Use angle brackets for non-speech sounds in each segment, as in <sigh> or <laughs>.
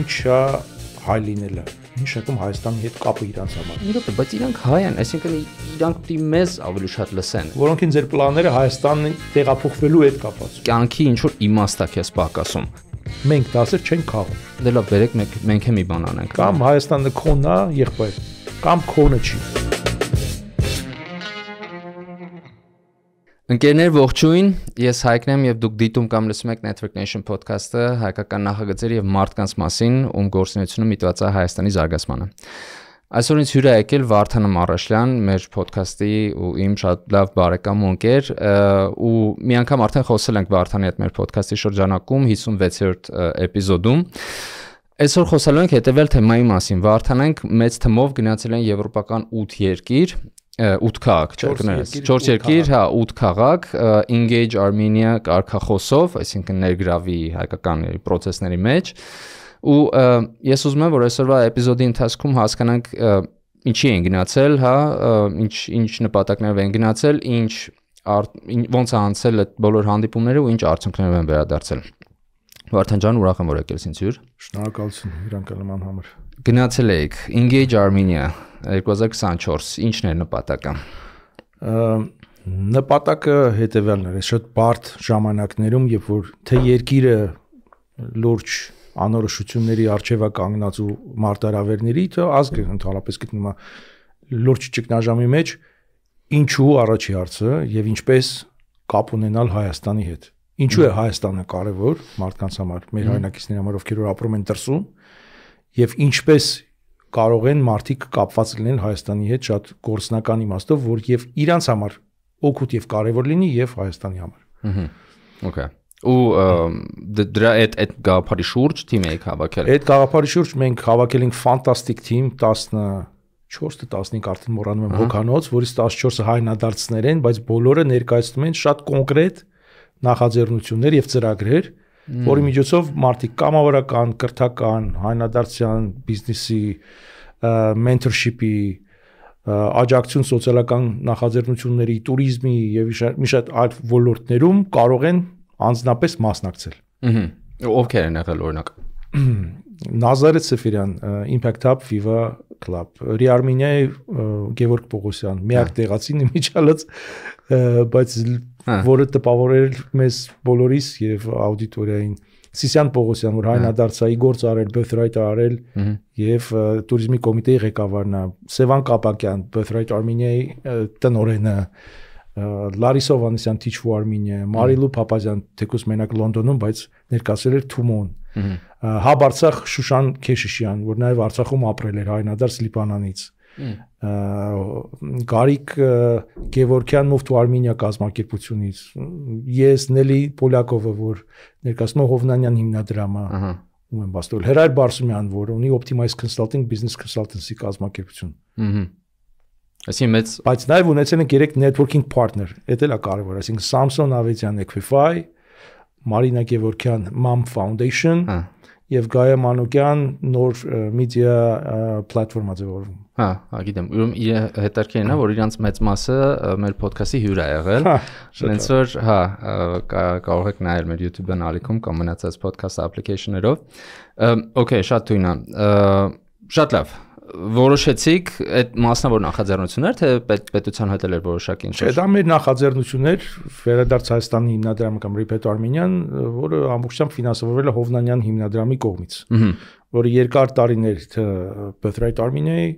Ինչա հայ լինելը նշակում Հայաստանի հետ կապը իրանց համար։ Իրոք է, բայց իրանք հայ են, այսինքն իրանք պիտի մեզ ավելի շատ լսեն։ Որոնքին ձեր պլանները Հայաստանն տեղափոխվելու հետ կապված։ Կյանքի ինչ որ իմաստ է քեզ պակասում։ Մենք դասեր չենք քաղում։ Դե լավ, վերեք մենք մենք է մի բան անենք։ Կամ Հայաստանը քոնա, եղբայր, կամ քոնը չի։ Ընկերներ ողջույն, ես Հայկն եմ եւ դուք դիտում կամ լսում եք Network Nation podcast-ը հայկական նախագծերի եւ մարդկանց մասին, ում գործունեությունը միտված է Հայաստանի զարգացմանը։ Այսօր ինձ հյուր է եկել Վարդան Մարաշլյան, մեր podcast-ի ու իմ շատ լավ բարեկամ ու ընկեր, ու մի անգամ արդեն խոսել ենք Վարդանի հետ մեր podcast-ի շրջանակում 56-րդ էպիզոդում։ Այսօր խոսալու ենք հետևյալ թեմայի մասին։ Վարդանենք մեծ թմով գնացել են եվրոպական 8 երկիր, 8 քաղաք, չէ՞, կներես։ 4 երկիր, հա, 8 քաղաք, Engage Armenia կարգախոսով, այսինքն ներգրավի հայկական process-ների մեջ։ Ու ես ուզում եմ, որ այսօրվա էպիզոդի ընթացքում հասկանանք ինչի են գնացել, հա, ինչ ինչ նպատակներով են գնացել, ինչ ոնց է անցել այդ բոլոր հանդիպումները ու ինչ արդյունքներով են վերադարձել։ Վարդան ջան, ուրախ եմ, որ եկել ինձ հյուր։ Շնորհակալություն հիրանքանման համար։ Գնացել եք Engage Armenia 2024, ի՞նչն էր նպատակը։ Նպատակը հետևյալն էր, շատ բարդ ժամանակներում, երբ որ թե երկիրը լուրջ անորոշությունների արժևա կանգնած ու մարտարավերների, թե ազգը ընդհանրապես գտնվում է լուրջ ճգնաժամի մեջ, ինչու առաջի հարցը եւ ինչպես կապ ունենալ Հայաստանի հետ։ Ինչու է Հայաստանը կարևոր մարդկանց համար, մեր հայրենակիցների համար, ովքեր որ ապրում են դրսում, եւ ինչպես կարող են մարդիկ կապված լինել Հայաստանի հետ շատ գործնական իմաստով, որ եւ իրանց համար օգուտ եւ կարեւոր լինի եւ Հայաստանի համար։ Ահա։ Okay ու դրա այդ այդ գաղափարի շուրջ թիմ եք հավաքել։ Այդ գաղափարի շուրջ մենք հավաքել ենք ֆանտաստիկ թիմ 14-ը 15 արդեն մոռանում եմ հոգանոց, որից 14-ը հայնադարձներ են, բայց բոլորը ներկայացնում են շատ կոնկրետ նախաձեռնություններ եւ ծրագրեր, որի միջոցով մարդիկ կամավորական, կրթական, հայնադարձյան բիզնեսի, մենթորշիպի, աջակցություն սոցիալական նախաձեռնությունների, туриզմի եւ մի շատ այլ ոլորտներում կարող են անձնապես մասնակցել։ Ահա։ Ովքեր են եղել օրինակ։ Նազարեթ Սեֆիրյան, Impact Hub Viva Club, Ռիարմինիայի Գևորգ Պողոսյան, միակ հա։ տեղացին <laughs> միջալած, բայց Հա։ որը տպավորել մեզ բոլորիս եւ աուդիտորիային Սիսյան Պողոսյան, որ հայնադարձայի հա։ գործ արել, Birthright արել եւ туриզմի կոմիտեի ղեկավարն է, Սևան Կապակյան, Birthright Armenia-ի տնօրենը, Լարիսով Անեսյան Teach for Armenia, Մարիլու Փապազյան, թեկուս մենակ Լոնդոնում, բայց ներկայացրել էր Թումոն։ Հաբ Արցախ Շուշան Քեշիշյան, որ նաեւ Արցախում ապրել էր հայնադարձ Լիբանանից։ Գարիկ Գևորքյան մովտ ու Արմենիա կազմակերպությունից ես Նելի Պոլյակովը որ ներկայացնող Հովնանյան հիմնադրամը ում եմ բաստել Հերայր Բարսումյան որը ունի Optimize Consulting Business Consultancy կազմակերպություն։ Ահա Այսինքն մեծ բայց նաև ունեցել ենք 3 networking partner։ Դա էլ է կարևոր, այսինքն Samsung Avedian Equify, Marina Gevorkyan Mom Foundation, հա եւ Գայա Մանուկյան նոր մեդիա պլատֆորմա ձևավորվում։ Հա, հա, գիտեմ, ուրեմն իր հետարքերն է, որ իրանց մեծ մասը մեր ոդքասթի հյուր է եղել։ Հենց հա, հա։ որ, հա, կարող եք նայել մեր YouTube-ն ալիքում կամ մնացած ոդքասթ application-երով։ Okay, շատ թույն է։ Շատ լավ որոշեցիք այդ մասնավոր նախաձեռնություններ, թե պետ, պետության հետ էլ էր որոշակի ինչ։ Չէ, դա մեր նախաձեռնություններ վերադարձ Հայաստանի հիմնադրամը կամ Repeat Armenian, որը ամբողջությամբ ֆինանսավորվել է Հովնանյան հիմնադրամի կողմից, որը երկար տարիներ Birthright Armenia-ի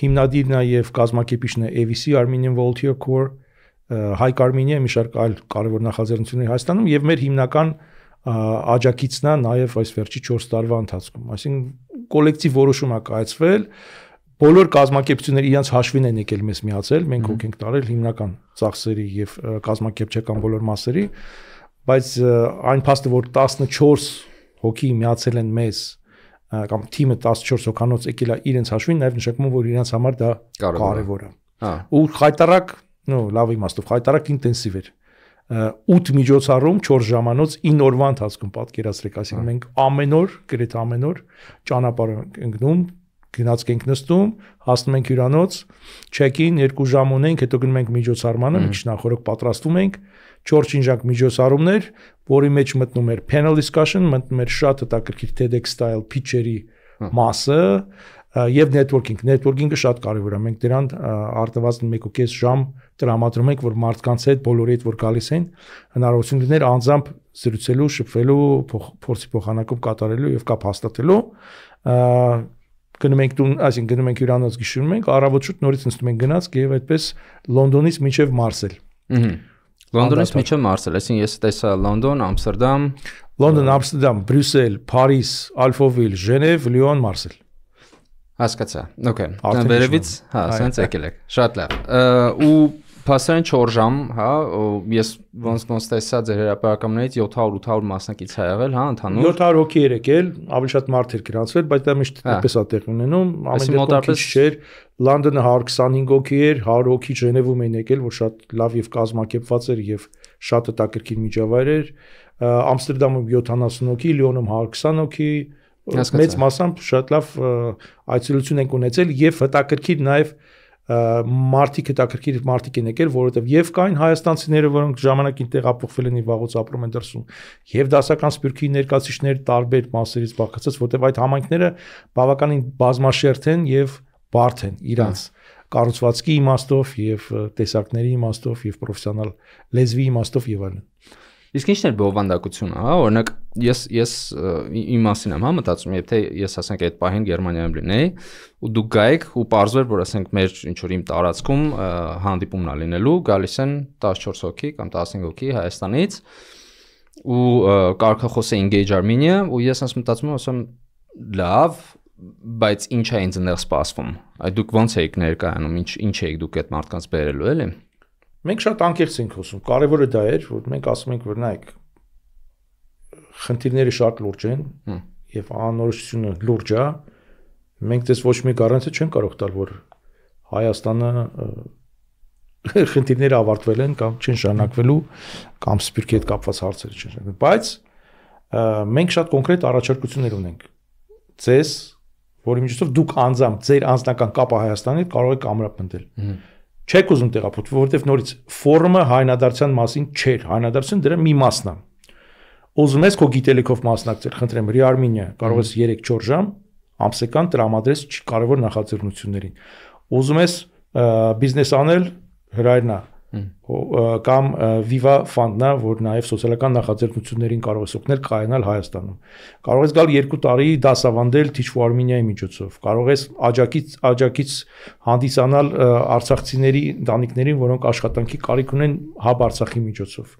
հիմնադիրն է եւ կազմակերպիչն է AVC Armenian Volunteer Corps, High Armenia մի շարք այլ կարևոր նախաձեռնությունների Հայաստանում եւ մեր հիմնական աջակիցն է նաև այս վերջի 4 տարվա ընթացքում։ Այսինքն կոլեկտիվ որոշում է կայացվել, բոլոր կազմակերպությունները իրենց հաշվին են եկել մեզ միացել, մենք հոգ ենք տարել հիմնական ծախսերի եւ կազմակերպչական բոլոր մասերի, բայց այն փաստը, որ 14 հոգի միացել են մեզ կամ թիմը 14 հոգանոց եկել է իրենց հաշվին, նաև նշանակում է, որ իրենց համար դա կարևոր է։ Հա։ Ու խայտարակ, նո, լավ իմաստով, խայտարակ ինտենսիվ էր։ Հա 8 միջոցառում 4 ժամանոց 9 օրվա ընթացքում պատկերացրեք, այսինքն մենք ամեն օր, գրեթե ամեն օր ճանապարհ ընկնում, գնացք ենք նստում, հասնում ենք հյուրանոց, check-in 2 ժամ ունենք, հետո գնում ենք միջոցառմանը, միջնախորոք պատրաստվում ենք, 4-5 ժամ միջոցառումներ, որի մեջ մտնում էր panel discussion, մտնում էր շատ հետաքրքիր TEDx style pitch-երի մասը, եւ networking, networking-ը շատ կարեւոր է։ Մենք դրան արտավազն 1.5 ժամ տրամադրում ենք, որ մարդկանց հետ բոլորի հետ որ գալիս են, հնարավորություն լիներ անձամբ զրուցելու, շփվելու, փորձի փոխանակում կատարելու եւ կապ հաստատելու գնում ենք տուն, այսինքն գնում ենք հյուրանոց գիշերում ենք, առավոտշուտ նորից նստում ենք գնացք եւ այդպես Լոնդոնից մինչեւ Մարսել։ Ահա։ Լոնդոնից մինչեւ Մարսել, այսինքն ես տեսա Լոնդոն, Ամստերդամ, Լոնդոն, Ամստերդամ, Բրյուսել, Փարիզ, Ալֆովիլ, Ժնև, Լիոն, Մարսել։ Հասկացա։ Okay։ Դեն վերևից, հա, սենց եկել եք։ Շատ լավ։ Ու փաստորեն 4 ժամ, հա, ես ոնց ոնց տեսա ձեր հրապարակամներից 700-800 մասնակից հա եղել, հա, ընդհանուր 700 հոգի էր եկել, ավելի շատ մարդ էր գրանցվել, բայց դա միշտ հա։ այդպես է տեղ ունենում, ամեն դեպքում չէր։ Լոնդոնը 125 հոգի էր, 100 հոգի Ժնևում էին եկել, որ շատ լավ եւ կազմակերպված էր եւ շատ հետաքրքիր միջավայր էր։ Ամստերդամում 70 հոգի, Լիոնում 120 հոգի, մեծ մասամբ շատ լավ այցելություն ենք ունեցել եւ հետաքրքիր նաեւ մարտիկ հետաքրքիր մարտիկ են եկել, որովհետև եւ կային հայաստանցիները, որոնք ժամանակին տեղափոխվել են վաղուց ապրում են դրսում, եւ դասական սփյուռքի ներկայացիչներ տարբեր մասերից բաղկացած, որովհետև այդ համայնքները բավականին բազմաշերտ են եւ բարդ են իրանց կառուցվածքի իմաստով եւ տեսակների իմաստով եւ պրոֆեսիոնալ լեզվի իմաստով եւ այլն։ Իսկ ի՞նչն է բովանդակությունը, հա, օրինակ ես ես իմ մասին եմ հա մտածում, եթե ես ասենք այդ պահին Գերմանիայում լինեի ու դուք գայիք ու parzver որ ասենք մեր ինչ որ իմ տարածքում հանդիպումն ա լինելու, գալիս են 14 հոգի կամ 15 հոգի Հայաստանից ու կարգախոս է engage Armenia ու ես ասում մտածում եմ, ասում լավ, բայց ի՞նչ է ինձ ներ սպասվում։ Այդ դուք ո՞նց էիք ներկայանում, ինչ ինչ էիք դուք այդ մարդկանց բերելու էլի։ Ա Մենք շատ անկեղծ ենք խոսում։ Կարևորը դա էր, որ մենք ասում ենք, որ նայեք, խնդիրները շատ լուրջ են եւ անորոշությունը լուրջ է։ Մենք դες ոչ մի գարանտի չեն կարող տալ, որ Հայաստանը <laughs> խնդիրները ավարտվել են կամ չեն շարունակվելու կամ սպիրկի հետ կապված հարցերը չեն շարունակվում, բայց մենք շատ կոնկրետ առաջարկություններ ունենք։ Ձեզ, որի միջոցով դուք անձամբ ձեր անձնական կապը Հայաստանի հետ կարող եք ամրապնդել։ Հմ չեք ուզում տեղափոխվել, որովհետև նորից ֆորումը հայնադարձյան մասին չէր, հայնադարձին դրա մի մասն է։ Ուզում ես քո գիտելիքով մասնակցել, խնդրեմ, Ռի Արմենիա, կարող ես 3-4 ժամ ամսական տրամադրես կարևոր նախաձեռնություններին։ Ուզում ես բիզնես անել, հրայրնա կամ Viva Fund-ն, որ նաև սոցիալական նախաձեռնություններին կարող է օգնել կայանալ Հայաստանում։ Կարող ես գալ 2 տարի դասավանդել Teach for Armenia-ի միջոցով։ Կարող ես աջակից աջակից հանդիսանալ արցախցիների ընտանիքներին, որոնք աշխատանքի կարիք ունեն Hub Արցախի միջոցով։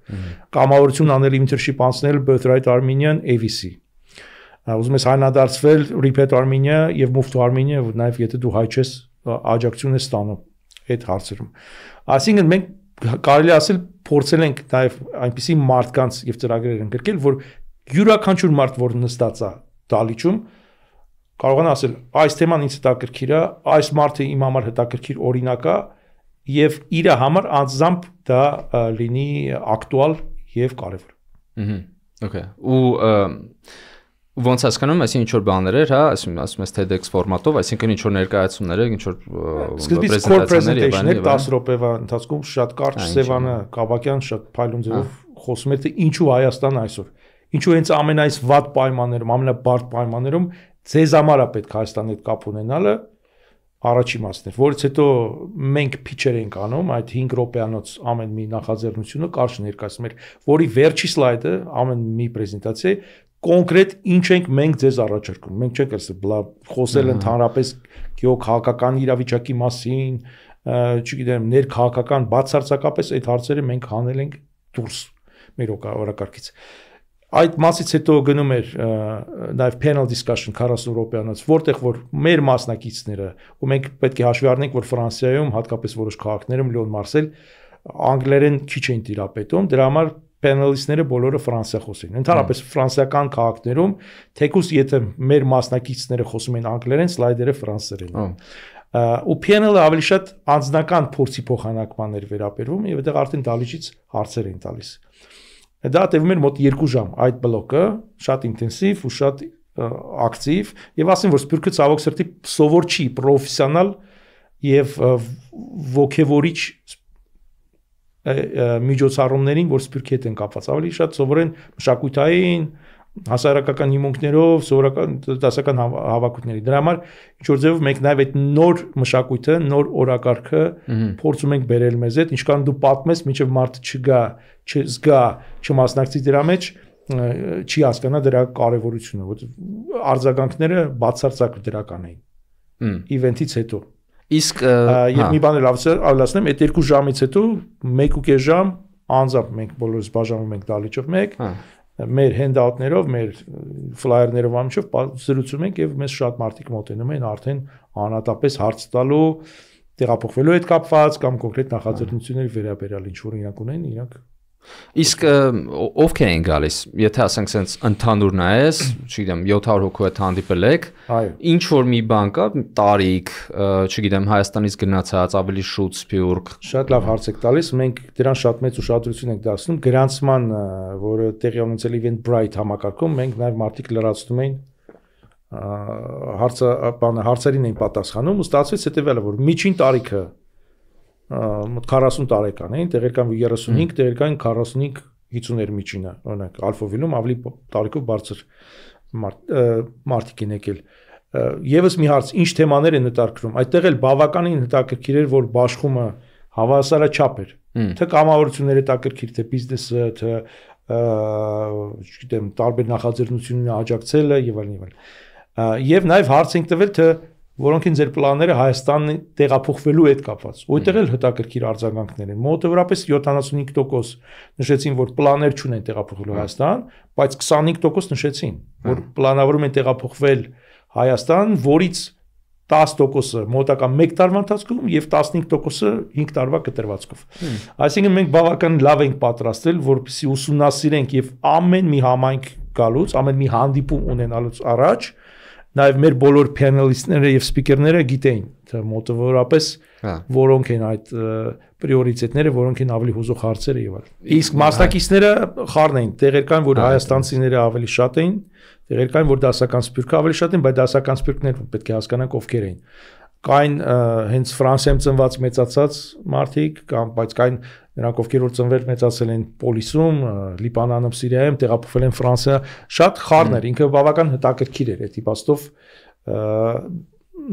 Կամավորություն անել internship անցնել Birthright Armenian AVC ուզում ես հանադարձվել Repeat Armenia եւ Move to Armenia, որ նաեւ եթե դու հայ ես, աջակցություն ես ստանում այդ հարցերում։ Այսինքն մենք կարելի ասել փորձել ենք նաև այնպիսի մարդկանց եւ ծրագրեր ընդգրկել, որ յուրաքանչյուր մարդ, որ նստած է դալիճում, կարողանա ասել, այս թեման ինձ հետաքրքիր է, այս մարդը իմ համար հետաքրքիր օրինակ է եւ իր համար անձամբ դա լինի ակտուալ եւ կարեւոր։ Ահա։ Okay. Ու ոնց հասկանում ես ինչ որ բաներ էր, հա, ասում ասում ես TEDx ֆորմատով, այսինքն ինչ որ ներկայացումներ, ինչ որ պրեզենտացիաներ եւ այլն։ 10 րոպեվա ընթացքում շատ կարճ Սևանը Կաբակյան շատ փայլուն ձևով խոսում էր թե ինչու Հայաստան այսօր։ Ինչու հենց ամեն այս վատ պայմաններում, ամենաբարդ պայմաններում ձեզ համար է պետք Հայաստանի հետ կապ ունենալը առաջի մասն էր, որից հետո մենք փիչեր ենք անում այդ 5 րոպեանոց ամեն մի նախաձեռնությունը կարճ ներկայացում էր, որի վերջի սլայդը ամեն մի պրեզենտացիայի կոնկրետ ինչ ենք մենք ձեզ առաջարկում։ Մենք չենք ասել, բլա խոսել ընդհանրապես գյուղ հակական իրավիճակի մասին, չգիտեմ, ներքաղաքական բացարձակապես այդ հարցերը մենք հանել ենք դուրս մեր օրակարգից։ Այդ մասից հետո գնում էր նաև panel discussion 40 րոպեանոց, որտեղ որ մեր մասնակիցները, ու մենք պետք է հաշվի առնենք, որ Ֆրանսիայում, հատկապես որոշ քաղաքներում Լիոն Մարսել անգլերեն քիչ էին տիրապետում, դրա համար պանելիստները բոլորը ֆրանսիախոս են։ Ընդհանրապես ֆրանսիական քաղաքներում թեկուս եթե մեր մասնակիցները խոսում են անգլերեն, սլայդերը ֆրանսերեն են։ Ու PNL-ը ավելի շատ անձնական փորձի փոխանակմաններ վերաբերվում եւ այդտեղ արդեն դալիճից հարցեր են տալիս։ Դա տևում էր մոտ 2 ժամ այդ բլոկը, շատ ինտենսիվ ու շատ ակտիվ եւ ասեմ որ Սփյուռքը ցավոք սրտի սովոր չի պրոֆեսիոնալ եւ ոգևորիչ միջոցառումներին, որ Սփյուռքի հետ են կապված, ավելի շատ սովորեն մշակութային, հասարակական հիմունքներով, սովորական դասական հավաքույթների։ Դրա համար ինչ որ ձևով մենք նաև այդ նոր մշակույթը, նոր օրակարգը փորձում ենք բերել մեզ հետ, ինչքան դու պատմես, միջև մարդը չգա, չզգա, չմասնակցի դրա մեջ, չի հասկանա դրա կարևորությունը, որ արձագանքները բացարձակ դրական էին։ Իվենտից հետո։ Ա Իսկ հա։ եւ մի բան էլ ավելացնեմ, այդ 2 ժամից հետո 1.5 ժամ անձամբ մենք բոլորս բաժանում ենք դալիճով 1 հա։ մեր հենդաուտներով, մեր ֆլայերներով ամիջով զրուցում ենք եւ մեզ շատ մարդիկ մոտենում են արդեն անհատապես հարց տալու, տեղափոխվելու հետ կապված կամ կոնկրետ նախաձեռնությունների վերաբերյալ ինչ որ իրանք ունեն, իրանք Իսկ ովքեր են գալիս, եթե ասենք sense ընդհանուր նայես, չգիտեմ 700 հոգու հետ հանդիպել եք, ինչ որ մի բան կա, տարիք, չգիտեմ Հայաստանից գնացած, ավելի շուտ Սփյուռք։ Շատ լավ հարց եք տալիս, մենք դրան շատ մեծ ուշադրություն ենք դարձնում գրանցման, որը տեղի ունեցել Eventbrite համակարգում, մենք նաև մարդիկ լրացնում էին հարցը, բանը հարցերին էին պատասխանում ու ստացվեց հետևյալը, որ միջին տարիքը 0 մոտ 40 տարեկան էին, տեղերկան 35, տեղերկան 45 50-ներ միջինը, օրինակ Ալֆովիլում ավելի տարիքով բարձր մարտիկ են եկել։ Եվս մի հարց, ինչ թեմաներ են նկարագրում։ Այդտեղ էլ բավականին հետաքրքիր էր, որ աշխումը հավասարաչափ էր։ Թե կամավորությունների հետաքրքիր, թե բիզնեսը, թե չգիտեմ, տարբեր նախաձեռնությունների աջակցելը եւ այլն եւ այլն։ Եվ նաեւ հարց ենք տվել, թե որոնքին ձեր պլանները Հայաստանի տեղափոխվելու հետ կապված։ Որտեղ էլ հտակրքիր արձագանքներ են։ Մոտավորապես 75% նշեցին, որ պլաններ չունեն տեղափոխվելու Հայաստան, բայց 25% նշեցին, որ հա։ պլանավորում են տեղափոխվել Հայաստան, որից 10%-ը մոտակա 1 տարվա ընթացքում եւ 15%-ը 5 տարվա կտրվածքով։ Այսինքն մենք բավական լավ ենք պատրաստել, որպեսզի ուսումնասիրենք եւ ամեն մի համայնք գալուց, ամեն մի հանդիպում ունենալուց առաջ նաև մեր բոլոր պանելիստները եւ սպիկերները գիտեին թե մոտավորապես հա։ որոնք են այդ պրիորիտետները, որոնք են ավելի հուզող հարցերը եւ այլն։ Իսկ մասնակիցները խառն էին, տեղեր կային, որ հա, հայաստանցիները հա։ ավելի շատ էին, տեղեր կային, որ դասական սպիրկը ավելի շատ էին, բայց դասական սպիրկն էլ պետք է հասկանանք ովքեր էին կային հենց Ֆրանսիայում ծնված մեծացած մարդիկ կամ բայց կային նրանք ովքեր որ ծնվել մեծացել են Պոլիսում, Լիբանանում, Սիրիայում, տեղափոխվել են Ֆրանսիա, շատ խառն էր, ինքը բավական հտակրքիր էր այդ տիպաստով,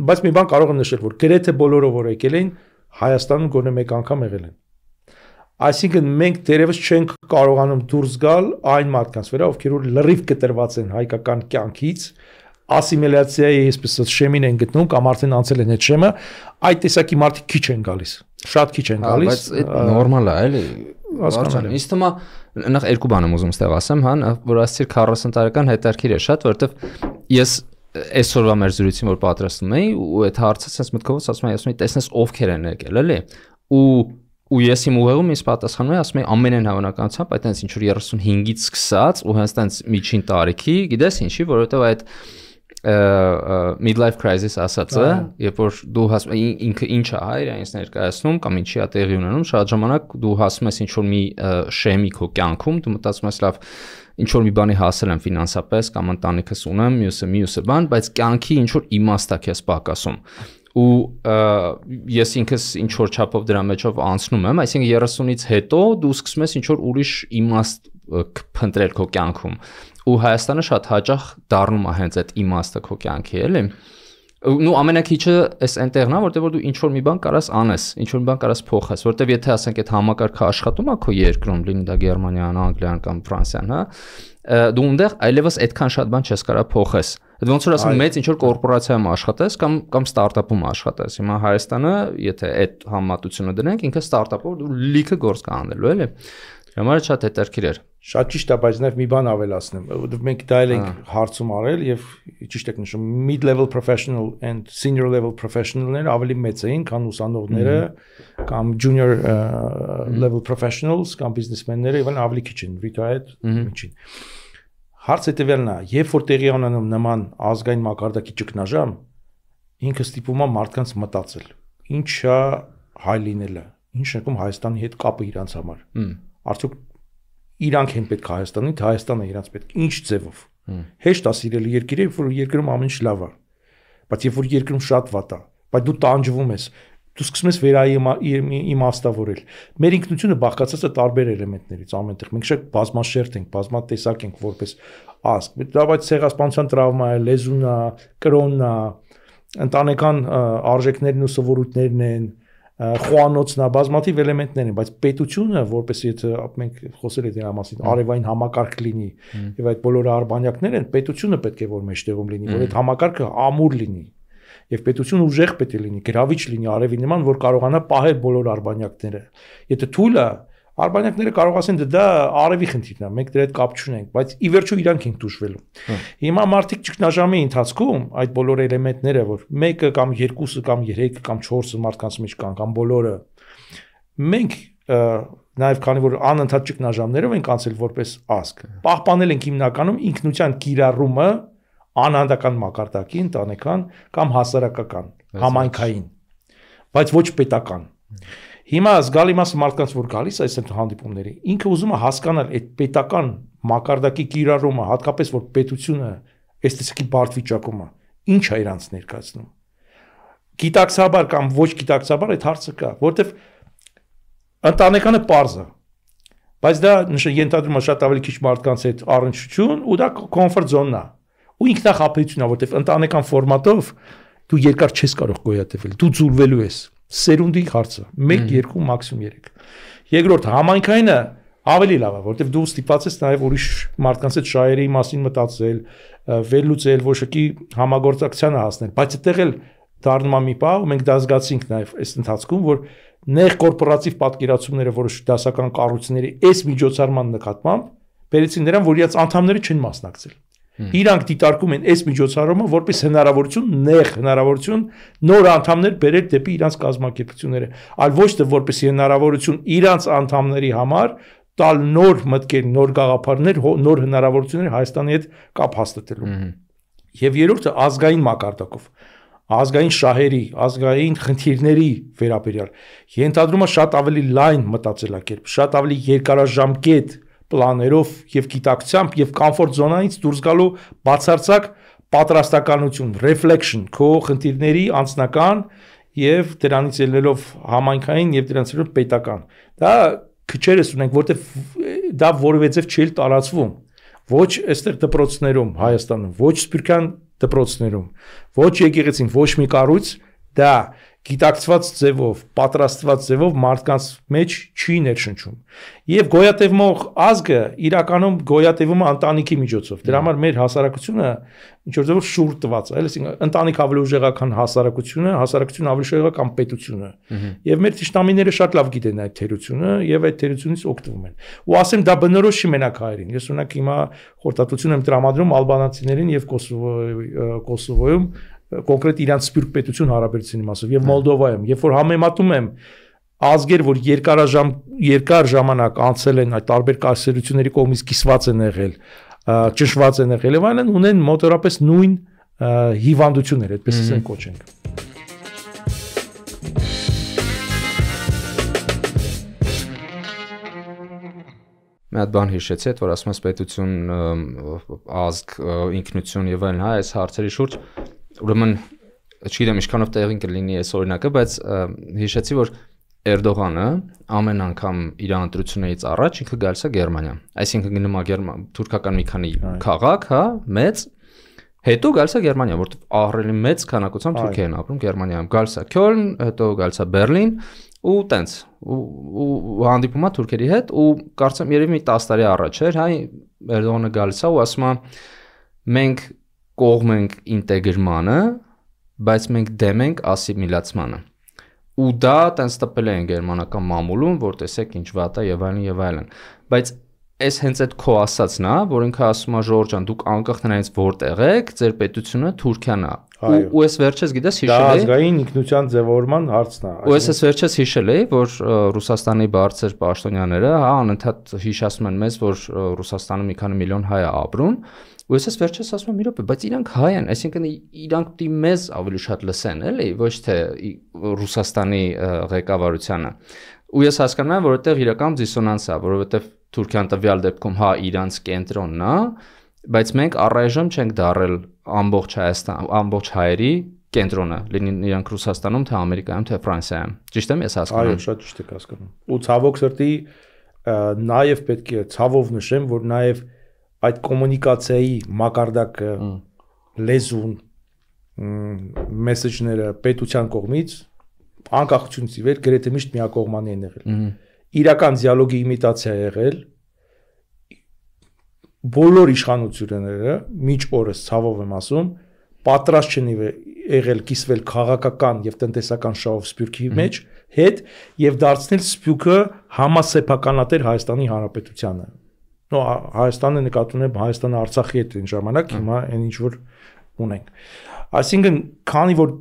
բայց մի բան կարող եմ նշել, որ գրեթե բոլորը որ եկել էին Հայաստանում գոնե մեկ անգամ եղել են։ Այսինքն մենք դերևս չենք կարողանում դուրս գալ այն մարդկանց վրա, ովքեր որ լրիվ կտրված են հայկական կյանքից, ասիմիլյացիայի, այսպես ասած, շեմին են գտնում կամ արդեն անցել են այդ շեմը, այդ տեսակի մարդիկ քիչ են գալիս։ Շատ քիչ են գալիս։ Բայց այդ նորմալ է, էլի։ Հասկանալի։ Ինձ թվում է նախ երկու բան եմ ուզում ստեղ ասեմ, հա, որ ասցիր 40 տարեկան հետարքիր է շատ, որովհետև ես այսօրվա մեր զրույցին որ պատրաստում էի ու այդ հարցը sense մտքովս ասում եմ, ասում եմ, տեսնես ովքեր են եկել, էլի։ Ու ու ես իմ ուղեղում ինձ պատասխանում է, ասում է ամենն հավանականությամբ այտենց ինչ որ 35-ից սկսած ու հենց այտենց միջին տարիքի, գիտես ինչի, որովհետև այդ, այդ midlife crisis ասածը, երբ որ դու հասնում ինքը ինչ է հայր այնս ներկայացնում կամ ինչի է տեղի ունենում, շատ ժամանակ դու հասնում ես ինչ որ մի շեմի քո կյանքում, դու մտածում ես լավ ինչ որ մի բանի հասել եմ ֆինանսապես կամ ընտանիքս ունեմ, մյուսը մյուսը բան, բայց կյանքի ինչ որ իմաստ է քեզ պակասում ու ես ինքս ինչ որ չափով դրա մեջով անցնում եմ, այսինքն 30-ից հետո դու սկսում ես ինչ որ ուրիշ իմաստ փնտրել քո կյանքում։ Ու Հայաստանը շատ հաճախ դառնում է հենց այդ իմաստը քո կյանքի, էլի։ Ну ամենակիչը էս այնտեղն է, որտեղ որ դու ինչ որ մի բան կարաս անես, ինչ որ մի բան կարաս փոխես, որտեղ եթե ասենք այդ համակարգը աշխատում է քո երկրում, լինի դա Գերմանիան, Անգլիան կամ Ֆրանսիան, հա, դու ունտեղ այլևս այդքան շատ բան չես կարա փոխես։ Այդ ոնց որ ասեմ, մեծ ինչ որ կորպորացիայում աշխատես կամ կամ ստարտափում աշխատես։ Հիմա Հայաստանը, եթե այդ համատությունը դնենք, ինքը ստարտափով դու լիքը գործ կանելու, էլի։ Դրա համար շատ հետաքրքիր էր։ Շատ ճիշտ է, բայց նաև մի բան ավելացնեմ, որովհետև մենք դա էլ ենք հարցում արել եւ ճիշտ եք նշում, mid-level professional and senior level professional-ները ավելի մեծ էին, քան ուսանողները կամ junior level professionals կամ բիզնեսմենները իվան ավելի քիչ են, retired միջին։ Հարցը հետևյալն է, երբ որ տեղի ունենում նման ազգային մակարդակի ճգնաժամ, ինքը ստիպում է մարդկանց մտածել։ Ինչա հայ լինելը, ինչ շնորհքում Հայաստանի հետ կապը իրանց համար։ Արդյոք իրանք են պետք Հայաստանին, թե Հայաստանը իրանց պետք։ Ինչ ձևով։ Հեշտ է սիրել երկիրը, երբ որ երկրում ամեն ինչ լավ է։ Բայց երբ որ երկրում շատ վատ է, բայց դու տանջվում ես, դու սկսում ես վերաիմաստավորել։ Մեր ինքնությունը բաղկացած է տարբեր էլեմենտներից ամենտեղ։ Մենք շատ բազմաշերտ ենք, բազմատեսակ ենք որպես ազգ։ Դա բայց ցեղասպանության տրավմա է, լեզուն է, կրոնն է, ընտանեկան արժեքներն ու սովորույթներն են, են խոանոցնա բազմաթիվ էլեմենտներ են, բայց պետությունը, որպես եթե մենք խոսել ենք դրա մասին, արևային համակարգ լինի եւ այդ բոլորը արբանյակներ են, պետությունը պետք է որ մեջտեղում լինի, որ այդ համակարգը ամուր լինի։ Եվ պետությունը ուժեղ պետք է լինի, գրավիչ լինի արևի նման, որ կարողանա պահել բոլոր արբանյակները։ Եթե թույլը Արբանյակները կարող ասեն «Դե դա արևի խնդիրն է, մենք դրա հետ կապ չունենք, բայց ի վերջո իրանք են դժվելու։ Հիմա մարդիկ ճգնաժամի ընթացքում այդ բոլոր էլեմենտները, որ մեկը կամ երկուսը կամ երեքը կամ չորսը մարդկանց մեջ կան կամ բոլորը մենք նաև քանի որ անընդհատ ճգնաժամներով ենք անցել որպես ազգ, պահպանել ենք հիմնականում ինքնության կիրառումը անհանդական մակարդակի ընտանեկան կամ հասարակական հա, համայնքային, բայց ոչ պետական։ Ա Հիմա զգալի մասը մարդկանց որ գալիս այս այդ հանդիպումների, ինքը ուզում է հասկանալ այդ պետական մակարդակի կիրառումը, հատկապես որ պետությունը այսպեսի բարդ վիճակում է, ի՞նչ է իրանց ներկայացնում։ Գիտակցաբար կամ ոչ գիտակցաբար այդ հարցը կա, որովհետև ընտանեկանը པարզ է։ Բայց դա նշը ենթադրում է շատ ավելի քիչ մարդկանց այդ առնչություն ու դա կոմֆորտ զոննա։ Ու ինքնախապեյությունա, որովհետև ընտանեկան ֆորմատով դու երկար չես կարող գոյատևել, դու ձուլվելու ես սերունդի հարցը 1 2 մաքսիմум 3 երկրորդ համայնքայինը ավելի լավ է որովհետև դու ստիպված ես նաև ուրիշ մարդկանց այդ շահերի մասին մտածել վերլուծել ոչքի համագործակցությանը հասնել բայց այդտեղ էլ դառնում է մի բան մենք դա զգացինք նաև այս ընթացքում որ նեղ կորպորատիվ պատկերացումները որոշ դասական կառույցների այս միջոցառման նկատմամբ բերեցին նրան որ իրաց անդամները չեն մասնակցել Իրանք դիտարկում են այս միջոցառումը որպես հնարավորություն, նեղ հնարավորություն նոր անդամներ բերել դեպի իրանք կազմակերպությունները, այլ ոչ թե որպես հնարավորություն իրանք անդամների համար տալ նոր մտքեր, նոր գաղափարներ, նոր հնարավորություններ Հայաստանի հետ կապ հաստատելու։ Եվ երրորդը ազգային մակարդակով ազգային շահերի, ազգային խնդիրների վերաբերյալ։ Ենթադրումը շատ ավելի լայն մտածելակերպ, շատ ավելի երկարաժամկետ պլաներով եւ գիտակցությամբ եւ կոմֆորտ զոնայից դուրս գալու բացարձակ պատրաստականություն, reflection, քո խնդիրների անձնական եւ դրանից ելնելով համայնքային եւ դրանից ելնելով պետական։ Դա քչերս ունենք, որտեղ դա որևէ ձև չի տարածվում։ Ոչ այստեղ դպրոցներում Հայաստանում, ոչ սփյուռքյան դպրոցներում, ոչ եկեղեցին, ոչ մի կառույց դա գիտակցված ձևով, պատրաստված ձևով մարդկանց մեջ չի ներշնչում։ Եվ գոյատևող ազգը իրականում գոյատևում է ընտանիքի միջոցով։ Դրա համար մեր հասարակությունը ինչ որ ձևով շուրջ տված է, այսինքն ընտանիք ավելի ուժեղ է, քան հասարակությունը, հասարակությունը ավելի ուժեղ է, քան պետությունը։ Եվ մեր ճշտամիները շատ լավ գիտեն այդ թերությունը եւ այդ թերությունից օգտվում են։ Ու ասեմ դա բնորոշ չի մենակ հայերին։ Ես օրինակ հիմա խորտատություն եմ տրամադրում ալբանացիներին եւ Կոսովոյում կոնկրետ իրանց սպյուրք պետություն հարաբերությունի մասով եւ Մոլդովայում, երբ որ համեմատում եմ ազգեր, որ երկարաժամ երկար ժամանակ անցել են այդ տարբեր կայսերությունների կողմից կիսված են եղել, ճնշված են եղել եւ այլն, ունեն մոտորապես նույն հիվանդություններ, այդպես ասեն կոչենք։ մի հատ բան հիշեցի, այդ որ ասում ես պետություն, ազգ, ինքնություն եւ այլն, հա, այս հարցերի շուրջ ուրեմն չգիտեմ ինչքանով տեղին կլինի այս օրինակը, բայց հիշեցի որ Էրդողանը ամեն անգամ իր ընտրությունից առաջ ինքը գալիս է Գերմանիա։ Այսինքն գնում է Գերման, թուրքական մի քանի քաղաք, հա, մեծ Հետո գալիս է Գերմանիա, որտեղ ահռելի մեծ քանակությամբ թուրքեր են ապրում Գերմանիայում։ Գալիս է Քյոլն, հետո գալիս է Բերլին ու տենց ու հանդիպում է թուրքերի հետ ու կարծեմ երևի մի 10 տարի առաջ էր, հայ Էրդողանը գալիս է ու ասում է մենք կողմ ենք ինտեգրմանը, բայց մենք դեմ ենք ասիմիլացմանը։ Ու դա տենց տպել են գերմանական մամուլում, որ տեսեք ինչ վատ է եւ այլն եւ այլն։ Բայց այս հենց այդ քո ասածն է, որ ինքը ասում է Ժորժ ջան, դուք անկախ նրանից որտեղ եք, ձեր պետությունը Թուրքիան է։ Ու ես վերջերս գիտես հիշել եմ։ Դա ազգային ինքնության ձևավորման հարցն է։ Ու ես ես վերջերս հիշել էի, որ Ռուսաստանի բարձր պաշտոնյաները հա անընդհատ հիշացնում են մեզ, որ Ռուսաստանում մի քանի միլիոն հայ է ապրում, Ու ես ես վերջերս ասում եմ՝ մի րոպե, բայց իրանք հայ են, այսինքն իրանք պիտի մեզ ավելի շատ լսեն, էլի, ոչ թե Ռուսաստանի ղեկավարությանը։ Ու ես հասկանում եմ, որովհետև իրական դիսոնանս է, որովհետև Թուրքիան տվյալ դեպքում հա իրանց կենտրոնն է, բայց մենք առայժմ չենք դարել ամբողջ Հայաստան, ամբողջ հայերի կենտրոնը, լինին իրանք Ռուսաստանում, թե Ամերիկայում, թե Ֆրանսիայում։ Ճիշտ եմ ես հասկանում։ Այո, շատ ճիշտ եք հասկանում։ Ու ցավոք սրտի նաև պետք է ցավով նշեմ, որ նաև այդ կոմունիկացիայի մակարդակը լեզուն մեսեջները պետության կողմից անկախությունից ի վեր գրեթե միշտ միակողմանի են եղել։ Իրական դիալոգի իմիտացիա է եղել բոլոր իշխանությունները միջ օրս ցավով եմ ասում պատրաստ չեն եղել կիսվել քաղաքական եւ տնտեսական շահով սպյուրքի մեջ հետ եւ դարձնել սպյուրքը համասեփականատեր Հայաստանի Հանրապետությանը նո Հայաստանը նկատուն է Հայաստանը Արցախի հետ այն ժամանակ հիմա այն ինչ որ ունենք այսինքն քանի որ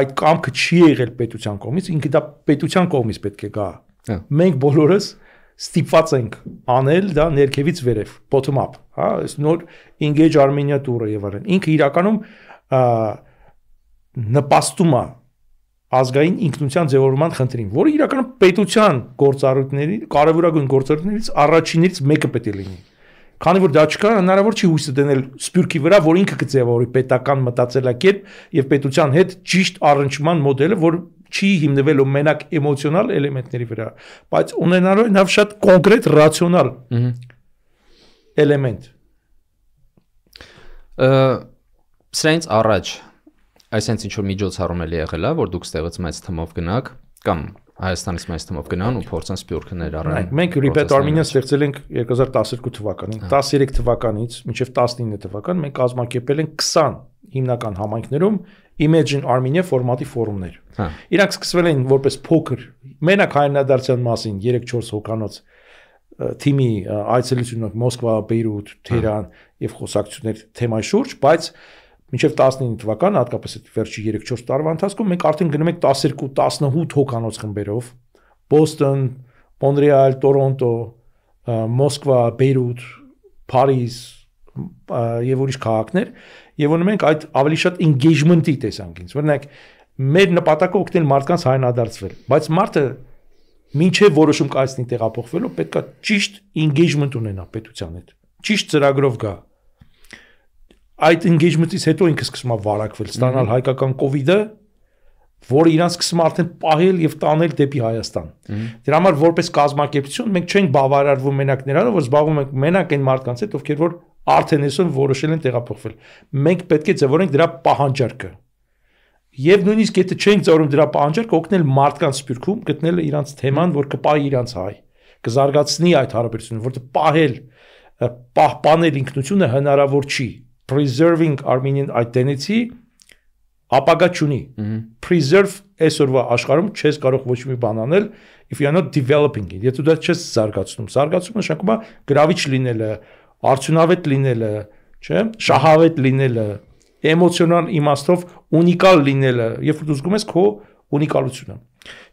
այդ կամքը չի եղել պետության կողմից ինքը դա պետության կողմից պետք է գա հա։ մենք բոլորս ստիպված ենք անել դա ներքևից վերև bottom up հա այս նոր engage Armenia tour-ը եւ այլն ինքը իրականում նպաստում է ազգային ինքնության ձևավորման խնդրին, որը իրականում պետության գործառույթների կարևորագույն գործառույթներից առաջինից մեկը պետք է լինի։ Քանի որ դա չկա, հնարավոր չի հույսը դնել սպյուրքի վրա, որ ինքը կձևավորի պետական մտածելակերպ եւ պետության հետ ճիշտ առնչման մոդելը, որ չի հիմնվել ու մենակ էմոցիոնալ էլեմենտների վրա, բայց ունենալու նաև շատ կոնկրետ ռացիոնալ էլեմենտ։ Ա սրանից առաջ այսինքն ինչ որ միջոցառում էլ եղել է, որ դուք ստեղից մեծ թմով գնաք կամ Հայաստանից մեծ թմով գնան ու փորձեն սպյուրքը ներառեն։ Մենք Repeat Armenia ստեղծել ենք 2012 թվականին։ 13 թվականից մինչև 19 թվական մենք կազմակերպել ենք 20 հիմնական համայնքներում Imagine Armenia ֆորմատի ֆորումներ։ Իրանք սկսվել էին որպես փոքր մենակ հայնադարձյան մասին 3-4 հոկանոց թիմի այցելությունով Մոսկվա, Բեյրութ, Թերան եւ խոսակցություններ թեմայի շուրջ, բայց Մինչև 19 թվականը, հատկապես այդ վերջի 3-4 տարվա ընթացքում մենք արդեն գնում ենք 12-18 հոկանոց խմբերով Բոստոն, Մոնրեալ, Տորոնտո, Մոսկվա, Բեյրութ, Փարիզ եւ ուրիշ քաղաքներ եւ ունում ենք այդ ավելի շատ engagement-ի տեսանկյունից։ Օրինակ մեր նպատակը օգնել մարդկանց հայնադարձվել, բայց մարդը մինչև որոշում կայացնի տեղափոխվելու պետքա ճիշտ engagement ունենա պետության հետ։ Ճիշտ ծրագրով գա այդ engagement-ից հետո ինքը սկսում է վարակվել, ստանալ հայկական կոവിഡ്ը, որը իրան սկսում արդեն պահել եւ տանել դեպի Հայաստան։ Դրա համար որպես կազմակերպություն մենք չենք բավարարվում մենակ նրանով, որ զբաղվում ենք մենակ այն մարդկանց հետ, ովքեր որ արդեն այսօր որոշել են տեղափոխվել։ Մենք պետք է ձևավորենք դրա պահանջարկը։ Եվ նույնիսկ եթե չենք ծառում դրա պահանջարկը, օգնել մարդկանց սփյուռքում գտնել իրանց թեման, որ կպահի իրանց հայ, կզարգացնի այդ հարաբերությունը, որտեղ պահել պահպանել ինքնությունը հնարավոր չի preserving Armenian identity ապագա չունի։ Preserve այսօրվա աշխարհում չես կարող ոչ մի բան անել if you are not developing it։ Եթե դու դա չես զարգացնում, զարգացումը նշանակում է գրավիչ լինելը, արդյունավետ լինելը, չէ՞, շահավետ լինելը, էմոցիոնալ իմաստով ունիկալ լինելը, երբ դու զգում ես քո ունիկալությունը։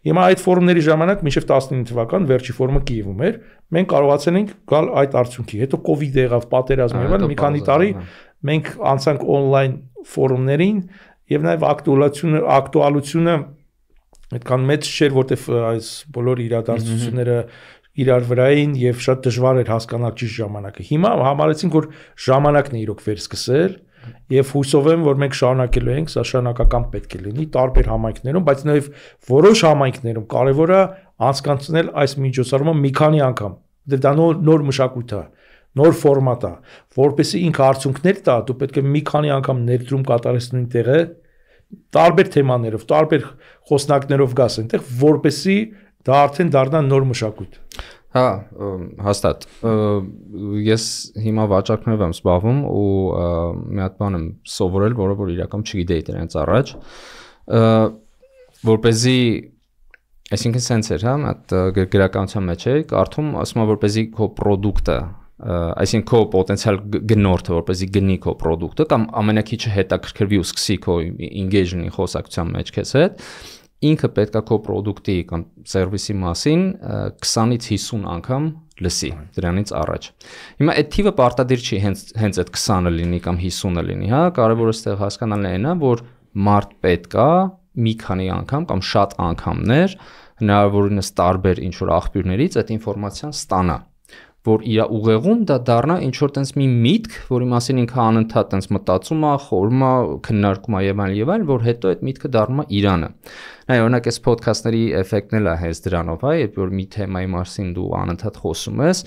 Հիմա այդ ֆորումների ժամանակ մինչև 19 թվական վերջի ֆորումը Կիևում էր, մենք կարողացել ենք գալ այդ արդյունքի։ Հետո Կովիդը եղավ, պատերազմը եղավ, մի քանի տարի մենք անցանք on-line ֆորումներին եւ նաեւ ակտուալությունը ակտուալությունը այդքան մեծ չէր, որտեվ այս բոլոր իրադարձությունները իրար վրա էին եւ շատ դժվար էր հասկանալ ճիշտ ժամանակը։ Հիմա համարեցինք, որ ժամանակն է իրոք վերսկսել եւ հույսով եմ, որ մենք շարունակելու ենք, սա շարունակական պետք է լինի տարբեր համայնքներում, բայց նաեւ որոշ համայնքներում կարեւոր է անցկացնել այս միջոցառումը մի քանի անգամ, որտեվ դե դա նոր, նոր մշակույթ է։ նոր նոր ֆորմատ է, որովհետեւ ինքը արդյունքներ տա, դու պետք է մի քանի անգամ ներդրում կատարես նույն տեղը տարբեր թեմաներով, տարբեր խոսնակներով գաս այնտեղ, որովհետեւ դա արդեն դառնա նոր մշակույթ։ Հա, հաստատ։ Ես հիմա վաճառքներով եմ զբաղվում ու մի հատ բան եմ սովորել, որը որ իրական չգիտեի դրանից առաջ, որ เป զի այսինքն սենսեր, հա, մատ գրականության մեջ է, կարդում ասում է որ เป զի քո product-ը այսինքն քո պոտենցիալ գնորդը որպեսզի գնի քո product-ը կամ ամենակիչը հետաքրքրվի ու սկսի քո engagement-ի խոսակցության մեջ քեզ հետ ինքը պետքա քո product-ի կամ service-ի մասին 20-ից 50 անգամ լսի դրանից առաջ։ Հիմա այդ թիվը պարտադիր չի հենց հենց այդ 20-ը լինի կամ 50-ը լինի, հա, կարևորը ստեղ հասկանալն է նա, որ մարդ պետքա մի քանի անգամ կամ շատ անգամներ հնարավորինս տարբեր ինչ որ աղբյուրներից այդ ինֆորմացիան ստանա որ իր ուղեղում դա դառնա ինչ որ տենց մի միտք, որի մասին ինքը անընդհատ տենց մտածում է, խորում է, քննարկում է եւ այլն եւ այլն, որ հետո այդ միտքը դառնում է իրանը։ Նայ օրինակ այս ոդքասթների էֆեկտն էլ է հենց դրանով, հա, երբ որ մի թեմայի մասին դու անընդհատ խոսում ես,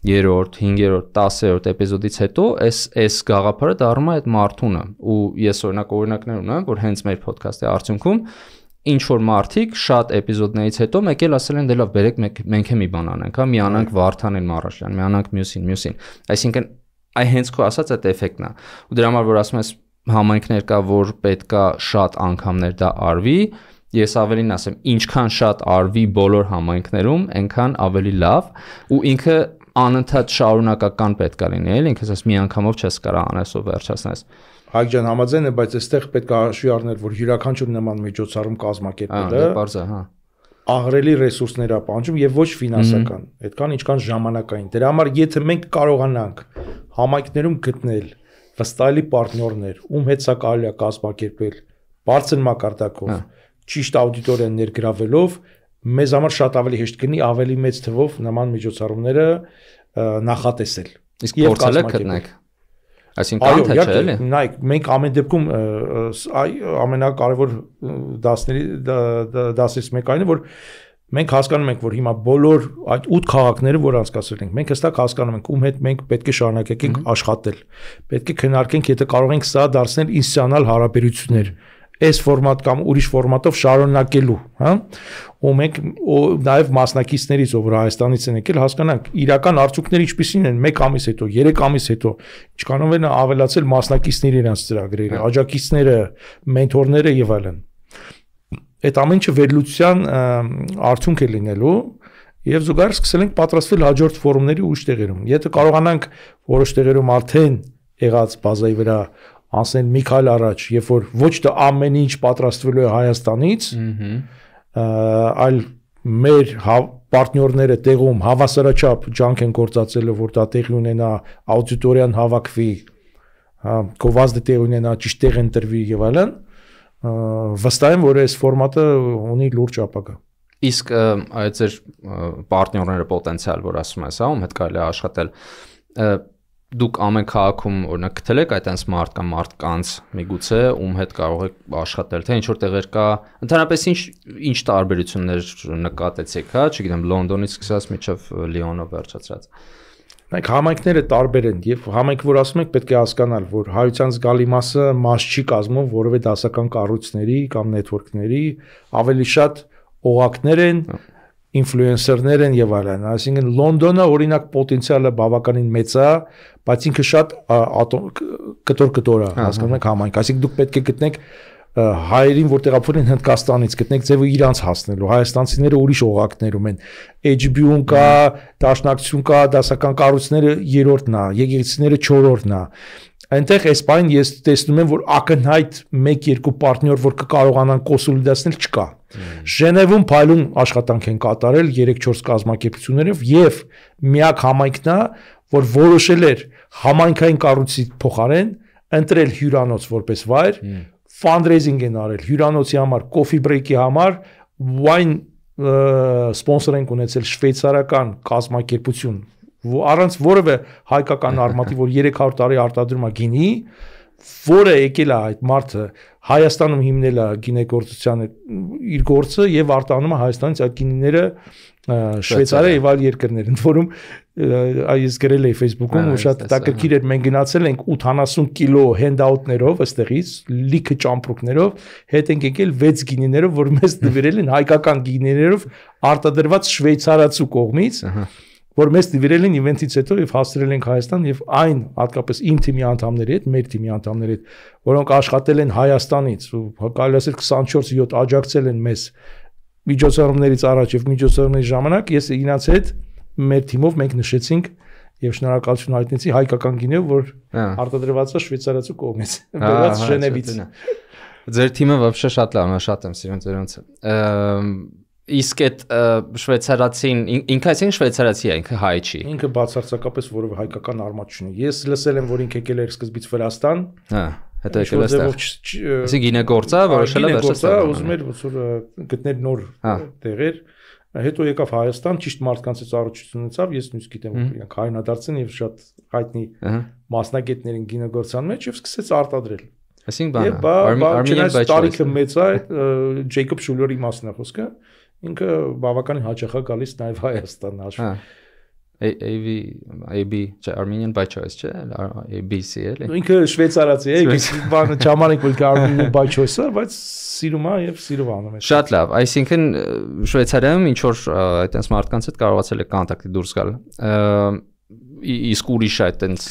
երրորդ, 5-րդ, 10-րդ էպիզոդից հետո այս այս գաղափարը դառնում է այդ մարդունը։ Ու ես օրինակ օրինակներ ունեմ, որ հենց մեր ոդքասթի արդյունքում ինչ որ մարդիկ շատ էպիզոդներից հետո մեկ էլ ասել են դե լավ բերեք մենք մենք է մի բան անենք, հա, միանանք Վարդանին Մարաշյան, միանանք մյուսին, մյուսին։ Այսինքն այ հենց քո ասած այդ էֆեկտն է։ Ու դրա համար որ ասում ես համայնքներ կա, որ պետքա շատ անգամներ դա արվի, ես ավելին ասեմ, ինչքան շատ արվի բոլոր համայնքներում, այնքան ավելի լավ ու ինքը անընդհատ շարունակական պետքա լինի, էլ ինքս ասես մի անգամով չես կարող անես ու վերջացնես։ Հայկ ջան համաձայն է, բայց այստեղ պետք է հաշվի առնել, որ յուրաքանչյուր նման միջոցառում կազմակերպելը Ահա, դե բարձր, հա աղրելի ռեսուրսներ ապահանջում եւ ոչ ֆինանսական, այդքան ինչքան ժամանակային։ Դրա համար եթե մենք կարողանանք համայնքներում գտնել վստահելի պարտներներ, ում հետ սա կարելի է կազմակերպել բարձր մակարդակով, ճիշտ աուդիտորիան ներգրավելով, մեզ համար շատ ավելի հեշտ կլինի ավելի մեծ թվով նման միջոցառումները նախատեսել։ Իսկ փորձելը գտնենք։ Այսինքն այո, թե չէ, էլի։ Նայեք, մենք ամեն դեպքում այ ամենակարևոր դասների դասից մեկը այն է, որ մենք հասկանում ենք, որ հիմա բոլոր այդ 8 քաղաքները, որ անցկացրել ենք, մենք հստակ հասկանում ենք, ում հետ մենք պետք է շարունակենք աշխատել։ Պետք է քննարկենք, եթե կարող ենք սա դարձնել ինստիտուցիոնալ հարաբերություններ։ mm -hmm այս ֆորմատ կամ ուրիշ ֆորմատով շարունակելու, հա։ Ու մենք նաև մասնակիցներից, ով Հայաստանից են եկել, հասկանանք իրական արդյունքները ինչպիսին են 1 ամիս հետո, 3 ամիս հետո, ինչքանով են ավելացել մասնակիցները իրենց ծրագրերը, հա։ աջակիցները, մենթորները եւ այլն։ Այդ ամենը վերլուծության արդյունք է լինելու Եվ զուգահեռ սկսել ենք պատրաստվել հաջորդ ֆորումների ուշ տեղերում։ Եթե կարողանանք որոշ տեղերում արդեն եղած բազայի վրա ասեն Միքայել առաջ, երբ որ ոչ թե ամեն ինչ պատրաստվելու է Հայաստանից, այլ մեր հա, պարտներները տեղում հավասարաչափ ջանք են գործածելու, որ դա տեղի ունենա, աուդիտորիան հավաքվի, հա, կովազդը տեղ ունենա, ճիշտ տեղ ընտրվի եւ այլն, վստահ եմ, որ այս ֆորմատը ունի լուրջ ապագա։ Իսկ այդ ձեր պարտներները պոտենցիալ, որ ասում ես, հա, ում հետ կարելի է աշխատել, դուք ամեն քաղաքում օրինակ գտել եք այդ այս մարդ կամ մարդկանց միգուցե ում հետ կարող եք աշխատել թե ինչ որ տեղեր կա ընդհանրապես ինչ ինչ տարբերություններ նկատեցեք հա չգիտեմ լոնդոնից սկսած միջով լիոնով վերջացած Մենք համայնքները տարբեր են եւ համայնք որ ասում ենք պետք է հասկանալ որ հայության զգալի մասը մաս չի կազմում որովե դասական կառույցների կամ նեթվորքների ավելի շատ օղակներ են հա ինֆլուենսերներ են եւ այլն, այսինքն Լոնդոնը օրինակ պոտենցիալը բավականին մեծ է, բայց ինքը շատ կտոր-կտոր է, հասկանում եք համայնք, այսինքն դուք պետք է գտնեք հայերին որտեղ ապրեն Հնդկաստանից գտնեք ձևը իրանց հասնելու հայաստանցիները ուրիշ օղակներում են HB-ուն կա դաշնակցություն կա դասական կառույցները երրորդն է եկեղեցիները չորրորդն է այնտեղ այս բան ես տեսնում եմ, որ ակնհայտ 1-2 պարտներ, որ կկարողանան կոնսոլիդացնել չկա։ Ժնևում փայլուն աշխատանք են կատարել 3-4 կազմակերպություններով եւ միակ համայնքն է, որ որոշել էր համայնքային կառույցի փոխարեն ընտրել հյուրանոց որպես վայր, ֆանդրեյզինգ են արել հյուրանոցի համար, կոֆի բրեյքի համար, wine սպոնսոր են ունեցել շվեյցարական կազմակերպություն առանց որևէ հայկական արմատի, որ 300 տարի արտադրում է գինի, որը եկել է այդ մարդը Հայաստանում հիմնել է գինեգործության իր գործը եւ արտանում է Հայաստանից այդ գինիները Շվեյցարիա եւ այլ երկրներ, ընդ որում այս գրել էի Facebook-ում ու շատ տակրքիր էր մենք գնացել ենք 80 կիլո հենդաուտներով ըստեղից, լիքը ճամպրուկներով, հետ ենք եկել 6 գինիներով, որ մեզ դվիրել են հայկական գինիներով արտադրված շվեյցարացու կողմից։ Ահա որ մեզ դիվիրել են իվենտից հետո եւ հաստրել ենք Հայաստան եւ այն հատկապես իմ թիմի անդամների հետ, մեր թիմի անդամների հետ, որոնք աշխատել են Հայաստանից ու կարելի ասել 24/7 աջակցել են մեզ միջոցառումներից առաջ եւ միջոցառումների ժամանակ ես իրաց հետ մեր թիմով մենք նշեցինք եւ շնորհակալություն հայտնեցի հայկական գինեով, որ հա։ արտադրված է շվեյցարացու կողմից, բերված հա, Ժնևից։ Ձեր թիմը բավական շատ լավն է, շատ եմ սիրում ձերանց իսկ այդ շվեյցարացին ինքը այսին շվեյցարացի է, ինքը հայ չի։ Ինքը բացարձակապես որևէ հայկական արմատ չունի։ Ես լսել եմ, որ ինքը եկել էր սկզբից Վրաստան։ Հա, հետո եկել է ստեղ։ Այսինքն գինեգործա, որոշել է վերջացնել։ Գինեգործա, ուզում էր ոնց որ գտնել նոր հա։ տեղեր։ Հետո եկավ Հայաստան, ճիշտ մարդկանցից առողջություն ունեցավ, ես նույնիսկ գիտեմ, որ իրանք հայնադարձ են եւ շատ հայտնի մասնագետներին գինեգործան մեջ եւ սկսեց արտադրել։ Այսինքն բանը, Արմենիա, բայց տարիքը մեծ է, Ջեյկոբ Շուլերի մասն է խոսքը ինքը բավականին հաճախ է գալիս նաև Հայաստան հա։ հաշվի։ AV AB չէ Armenian by choice չէ ABC էլի ինքը շվեյցարացի է բանը ճամանիկ որ Armenian by choice-ը բայց սիրում է եւ սիրով անում է շատ լավ այսինքն շվեյցարիայում ինչ որ այտենց մարդկանց հետ կարողացել է կոնտակտի դուրս գալ իսկ ուրիշ է այտենց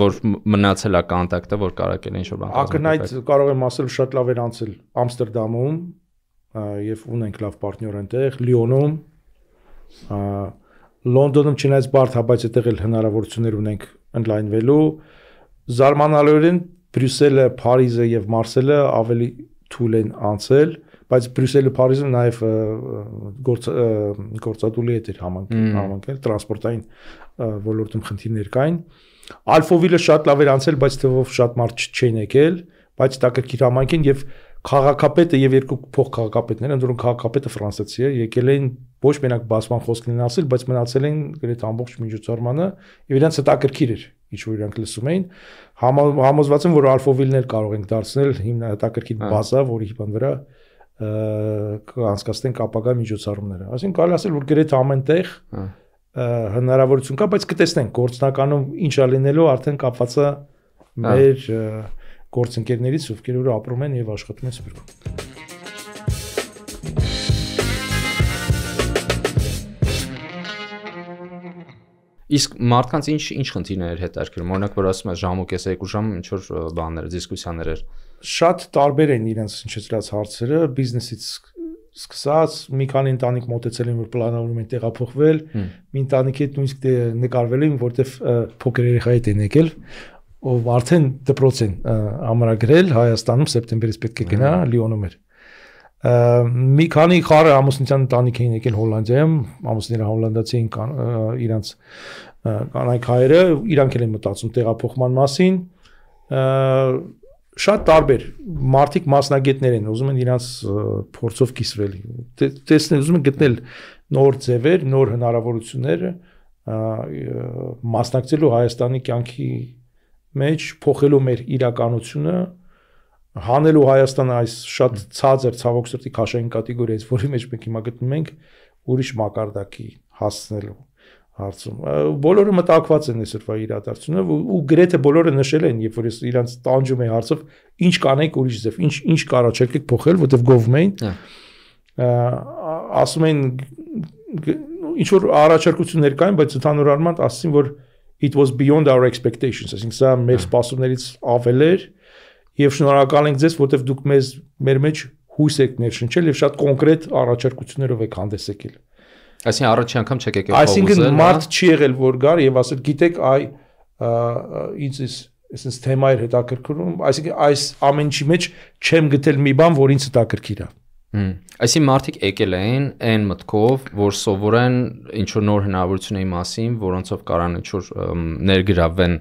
որ մնացել է կոնտակտը որ կարակել ինչ որ բան ակնհայտ կարող եմ ասել շատ լավ էր անցել Ամստերդամում եւ ունենք լավ պարտներ այնտեղ լիոնում լոնդոնում չնայած բարդ հա բայց այդտեղ էլ հնարավորություններ ունենք ընդլայնվելու զարմանալիորեն Բրյուսելը, Փարիզը եւ Մարսելը ավելի թույլ են անցել, բայց Բրյուսելը, Փարիզը նաեւ գործ գործատուլի հետ էր համանքել տրանսպորտային ոլորտում խնդիրներ կային։ Ալֆովիլը շատ լավ էր անցել, բայց թվով շատ մարդ չեն եկել, բայց տակը կիրամանքին եւ և քաղաքապետը եւ երկու փոխքաղաքապետներ, ընդ որում քաղաքապետը ֆրանսիացի է, եկել էին ոչ մենակ բացման խոսքն են ասել, բայց մնացել էին գրեթե ամբողջ միջոցառմանը եւ իրենց հետաքրքիր էր ինչ որ իրանք լսում էին։ Համոզված եմ, որ ալֆովիլներ կարող ենք դարձնել հիմնա հետաքրքիր հա։ բազա, որի հիման վրա կանցկացնենք ապագա միջոցառումները։ Այսինքն կարելի ասել, որ գրեթե ամենտեղ հա։ հնարավորություն կա, բայց կտեսնենք գործնականում ինչա լինելու արդեն կապված է հա։ մեր գործընկերներից, ովքեր որ ապրում են եւ աշխատում են Սփյուռքում։ Իսկ մարդկանց ինչ ինչ խնդիրներ հետաքրքրում։ Օրինակ, որ ասում ես ժամուկ էս երկու ժամ ինչ որ բաներ, դիսկուսիաներ էր։ Շատ տարբեր են իրենց հնչեցրած հարցերը, բիզնեսից սկսած, մի քանի ընտանիք մտածել են, որ պլանավորում են տեղափոխվել, մի ընտանիքի հետ նույնիսկ դե նկարվել են, որտեվ փոքր երեխայի հետ են եկել, ով արդեն դպրոցեն ամրագրել Հայաստանում սեպտեմբերից պետք է գնա Լիոնում էր մի քանի խառը ամուսնության ընտանիք էին եկել Հոլանդիայում, ամուսները հոլանդացի էին իրանց կանայք հայերը, իրանք էլ են մտածում տեղափոխման մասին։ Շատ տարբեր մարտիկ մասնագետներ են, ուզում են իրանց փորձով կիսվել։ Տեսնել, ուզում են գտնել նոր ձևեր, նոր հնարավորությունները մասնակցելու Հայաստանի կյանքի մեջ փոխելու մեր իրականությունը հանելու Հայաստանը այս շատ ցածր ցավոք սրտի քաշային կատեգորիայից, որի մեջ մենք հիմա գտնվում ենք, ուրիշ մակարդակի հասնելու հարցում։ Բոլորը մտակված են այսօրվա իրադարձությունով ու գրեթե բոլորը նշել են, երբ որ ես իրանց տանջում եմ հարցով, ինչ կանենք ուրիշ ձև, ինչ ինչ կարաչերքեք փոխել, որտեվ գովում էին։ հա։ Ասում են ինչ որ առաջարկություն ներկային, բայց ընդհանուր առմամբ ասին, որ it was beyond our expectations, այսինքն սա մեր հա։ սպասումներից ավել էր եւ շնորհակալ ենք ձեզ, որովհետեւ դուք մեզ մեր մեջ հույս եք ներշնչել եւ շատ կոնկրետ առաջարկություններով եք հանդես եկել։ Այսինքն առաջին անգամ չեք եկել փոխուզել։ Այսինքն հա? մարդ չի եղել, որ գար եւ ասել, գիտեք, այ ինձ էս այսպես թեմա էր հետաքրքրում, այսինքն այս ամենի մեջ չեմ գտել մի բան, որ ինձ հետաքրքիր է։ Այսին մարդիկ եկել էին այն մտքով, որ սովորեն ինչ որ նոր հնարավորությունների մասին, որոնցով կարան ինչ որ ներգրավեն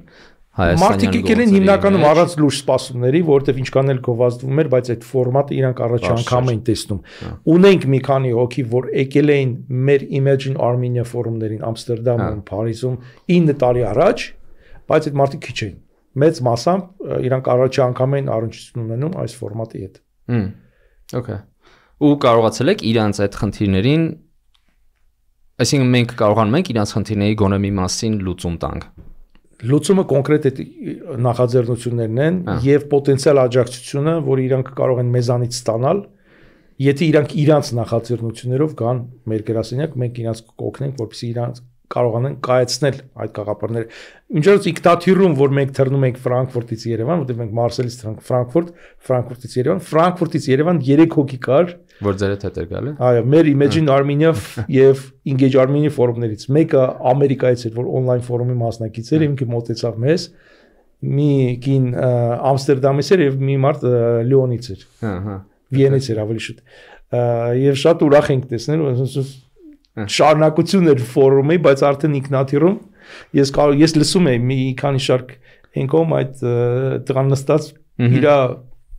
Հայաստանի Մարդիկ եկել են հիմնականում առանց լուրջ սպասումների, որովհետև ինչքան էլ գովազդվում էր, բայց այդ ֆորմատը իրանք առաջ անգամ էին տեսնում։ հա։ Ունենք մի քանի հոգի, որ եկել էին մեր Imagine Armenia ֆորումներին Ամստերդամում, հա։ Փարիզում 9 տարի առաջ, բայց այդ մարդիկ քիչ էին։ Մեծ մասամբ իրանք առաջ անգամ էին առնչություն ունենում այս ֆորմատի հետ։ Հմ։ Okay ու կարողացել եք իրանց այդ խնդիրներին այսինքն մենք կարողանում ենք իրանց խնդիրների գոնե մի մասին լուծում տանք լուծումը կոնկրետ այդ նախաձեռնություններն են հա։ եւ պոտենցիալ աջակցությունը, որ իրանք կարող են մեզանից ստանալ, եթե իրանք իրանց նախաձեռնություններով գան մեր գրասենյակ, մենք իրանք կօգնենք, որպեսզի իրանք կարողանան կայացնել այդ գաղափարները։ Ինչերս իկտաթիրում, որ մենք թռնում ենք Ֆրանկֆուրտից Երևան, որտեղ մենք Մարսելից Ֆրանկֆուրտ, Ֆրանկֆուրտից Երևան, Ֆրանկֆուրտից Երևան 3 հոգի կար։ Որ ձեր հետ էր գալի։ Այո, մեր Imagine հա։ Armenia <laughs> եւ Engage Armenia ֆորումներից մեկը Ամերիկայից էր, որ on-line ֆորումի մասնակից էր, հա։ ինքը մտեցավ մեզ մի կին Ամստերդամից էր եւ մի մարդ Լիոնից էր։ Ահա։ հա։ Վիենից էր ավելի շուտ։ Եվ շատ ուրախ ենք տեսնել, ասես շարունակություն էր ֆորումի, բայց արդեն ինքնաթիռում ես կարող ես լսում եմ մի քանի շարք հենքոմ այդ տղան նստած իր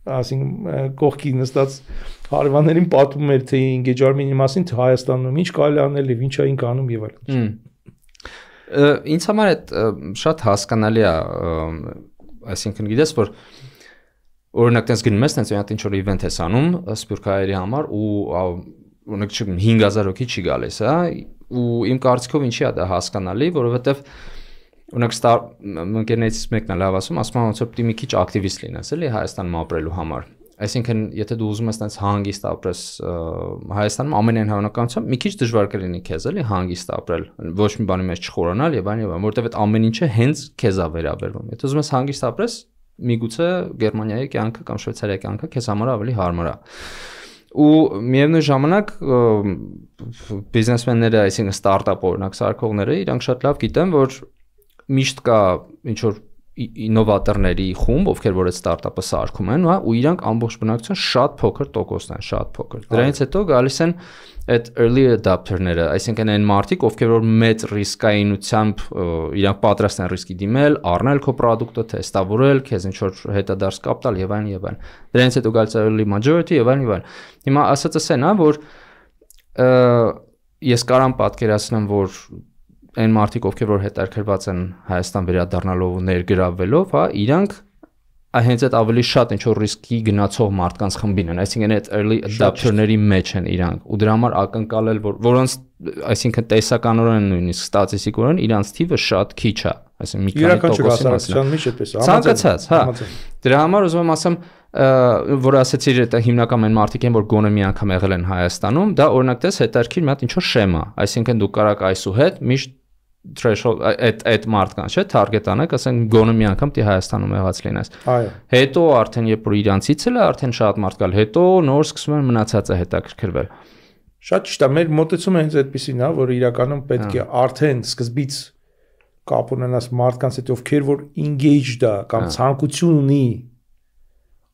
ասինքն կողքի նստած հարևաններին պատմում էր թե engagement-ի մասին, թե Հայաստանում ինչ կարելի անել եւ ինչա ինք անում եւ այլն։ Ինձ համար այդ շատ հասկանալի է, այսինքն գիտես որ օրինակ տես գնում ես տես մի հատ ինչ որ event ես անում սպյուրքայերի համար ու օրինակ 5000 հոգի չի գալիս, հա, ու իմ կարծիքով ինչի է դա հասկանալի, որովհետեւ Օրինակ ընկերներից մեկն է լավ ասում, ասում է ոնց որ պիտի մի քիչ ակտիվիստ լինես, էլի Հայաստանում ապրելու համար։ Այսինքն, եթե դու ուզում ես տենց հանգիստ ապրես Հայաստանում, ամենայն հավանականությամբ մի քիչ դժվար կլինի քեզ, էլի հանգիստ ապրել, ոչ մի բանի մեջ չխորանալ եւ այն եւ այն, որտեվ այդ ամեն ինչը հենց քեզ է վերաբերվում։ Եթե ուզում ես հանգիստ ապրես, միգուցե Գերմանիայի կյանքը կամ Շվեյցարիայի կյանքը քեզ համար ավելի հարմար է ու միևնույն ժամանակ բիզնեսմենները, այսինքն ստարտափ օրինակ սարքողները, իրանք շատ լավ գիտեն, որ միշտ կա ինչ որ ինովատորների խումբ, ովքեր որ այդ ստարտափը սարքում են, հա, ու իրանք ամբողջ բնակության շատ փոքր տոկոսն են, շատ փոքր։ Դրանից հետո գալիս են այդ early adopter-ները, այսինքն այն մարդիկ, ովքեր որ մեծ ռիսկայինությամբ իրանք պատրաստ են ռիսկի դիմել, առնել քո product-ը, տեստավորել, քեզ ինչ որ հետադարձ կապ տալ եւ այն եւ այն։ Դրանից հետո գալիս է early majority եւ այն եւ այն։ Հիմա ասածս այն է, որ ես կարամ պատկերացնեմ, որ այն մարդիկ, ովքեր որ հետաքրքրված են Հայաստան վերադառնալով ու ներգրավվելով, հա, իրանք հենց այդ ավելի շատ ինչ որ ռիսկի գնացող մարդկանց խմբին են, այսինքն այդ early adopter-ների մեջ են իրանք ու դրա համար ակնկալել որ որոնց այսինքն տեսականորեն նույնիսկ ստատիստիկորեն իրանց թիվը շատ քիչ է, այսինքն մի քանի տոկոսի մասն է։ Ցանկացած, հա։ Դրա համար ուզում եմ ասեմ, որ ասացի դա հիմնական այն մարդիկ են, որ գոնե մի անգամ եղել են Հայաստանում, դա օրինակ դες հետարքիր մի հատ ինչ որ շեմա, այսինքն դու կարակ այսու հետ միշտ threshold այդ այդ մարդկան, չէ՞, target անեք, ասենք գոնը մի անգամ դի Հայաստանում եղած լինես։ Այո։ Հետո արդեն երբ որ իրանցից էլ արդեն շատ մարդ գալ, հետո նոր սկսում են մնացածը հետաքրքրվել։ Շատ ճիշտ է, մեր մտածումը հենց այդպեսին է, որ իրականում պետք է հա։ արդեն սկզբից կապ ունենաս մարդկանց հետ, ովքեր որ engaged է կամ հա։ ցանկություն ունի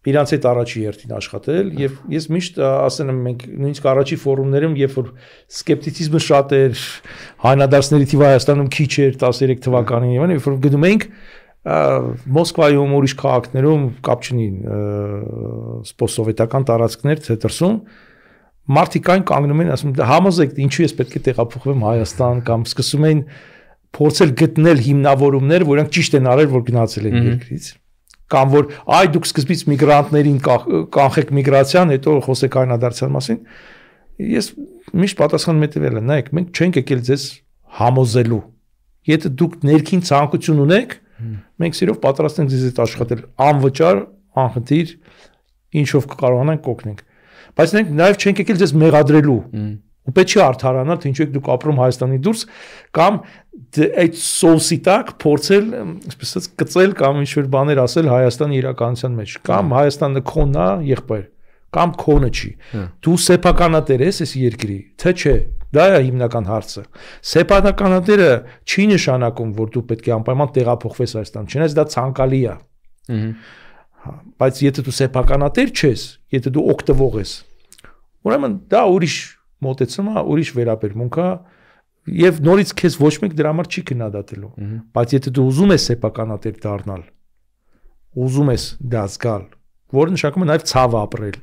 իրանց հետ առաջի երթին աշխատել հա։ եւ ես միշտ ասել եմ մենք նույնիսկ առաջի ֆորումներում երբ որ սկեպտիցիզմը շատ էր հայնադարսների թիվը Հայաստանում քիչ էր 13 թվականին հա։ եւ այն երբ որ գնում էինք Մոսկվայում ուրիշ քաղաքներում կապչնի սպոսովետական տարածքներ թերսում մարդիկ այն կանգնում են ասում «Դե, համոզեք ինչու ես պետք է տեղափոխվեմ Հայաստան կամ սկսում են փորձել գտնել հիմնավորումներ որոնք ճիշտ են արել որ գնացել են երկրից կամ որ այ դուք սկզբից միգրանտներին կանխեք միգրացիան, հետո խոսեք այնադարձան մասին։ Ես միշտ պատասխան մետվել եմ, նայեք, մենք չենք եկել ձեզ համոզելու։ Եթե դուք ներքին ցանկություն ունեք, մենք սիրով պատրաստ ենք ձեզ հետ աշխատել անվճար, անխտիր, ինչով կկարողանանք օգնենք։ Բայց մենք նաև չենք եկել ձեզ մեղադրելու։ Մ ու պետք չի արթարանալ, թե ինչու եք դուք ապրում Հայաստանի դուրս կամ դե այդ սոուսի տակ փորձել, այսպես ասած, կծել կամ ինչ-որ բաներ ասել Հայաստանի իրականության մեջ, կամ հա։ Հայաստանը քոնա, եղբայր, կամ քոնը չի։ հա։ Դու սեփականատեր ես այս երկրի, թե չէ։ Դա է հիմնական հարցը։ Սեփականատերը չի նշանակում, որ դու պետք է անպայման տեղափոխվես Հայաստան, չնայած դա ցանկալի է։ Ահա։ Բայց եթե դու սեփականատեր չես, եթե դու օգտվող ես, ուրեմն դա ուրիշ մոտեցում է, ուրիշ վերաբերմունք է եւ նորից քեզ ոչ մեկ դրա համար չի քննադատելու։ Բայց եթե դու ուզում ես սեփականատեր դառնալ, ուզում ես դա զգալ, որը նշանակում է նաեւ ցավ ապրել։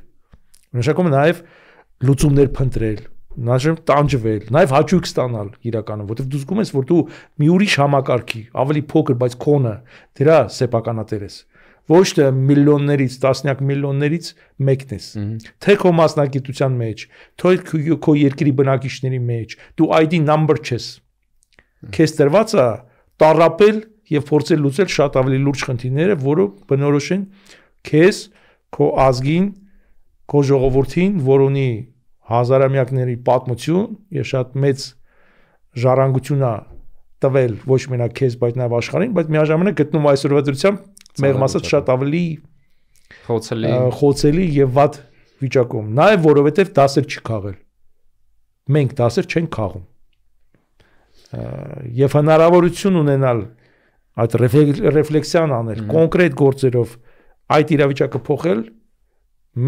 Նշանակում է նաեւ լուծումներ փնտրել, նաեւ տանջվել, նաեւ հաճույք ստանալ իրականում, որովհետեւ դու զգում ես, որ դու մի ուրիշ համակարգի, ավելի փոքր, բայց քոնը դրա սեփականատեր ես ոչ թե միլիոններից, տասնյակ միլիոններից մեկն ես։ Թե քո մասնակցության մեջ, թե քո երկրի բնակիչների մեջ, դու ID number չես։ Քեզ տրված է տարապել եւ փորձել լուծել շատ ավելի լուրջ խնդիրները, որոնք բնորոշ են քեզ, քո ազգին, քո ժողովրդին, որ ունի հազարամյակների պատմություն եւ շատ մեծ ժառանգություն է տվել ոչ մենակ քեզ, բայց նաեւ աշխարհին, բայց միաժամանակ գտնում այսօրվա դրությամբ մեր մասած շատ ավելի խոցելի խոցելի եւ վատ վիճակում։ Նաեւ որովհետեւ դասեր չի քաղել։ Մենք դասեր չենք քաղում։ Եվ հնարավորություն ունենալ այդ ռեֆլեքսիան անել, կոնկրետ գործերով այդ իրավիճակը փոխել,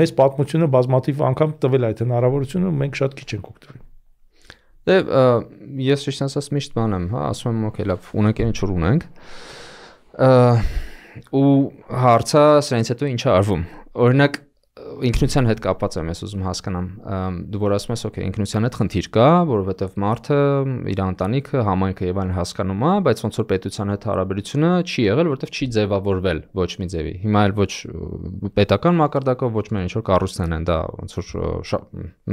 մեզ պատմությունը բազմաթիվ անգամ տվել այդ հնարավորությունը, մենք շատ քիչ ենք օգտվել։ Դե ես ճիշտ ասած միշտ բան եմ, հա, ասում եմ, օքեյ, լավ, ունենք ինչ որ ունենք ու հարցը սրանից հետո ինչա արվում։ Օրինակ ինքնության հետ կապված եմ ես ուզում հասկանամ դու որ ասում ես օքեյ ինքնության հետ խնդիր կա որովհետև մարդը իր ընտանիքը համայնքը եւ այլն հասկանում է բայց ոնց որ պետության հետ հարաբերությունը չի եղել որովհետև չի ձևավորվել ոչ մի ձևի հիմա էլ ոչ պետական մակարդակով ոչ մի ինչ որ կառուցնեն են դա ոնց որ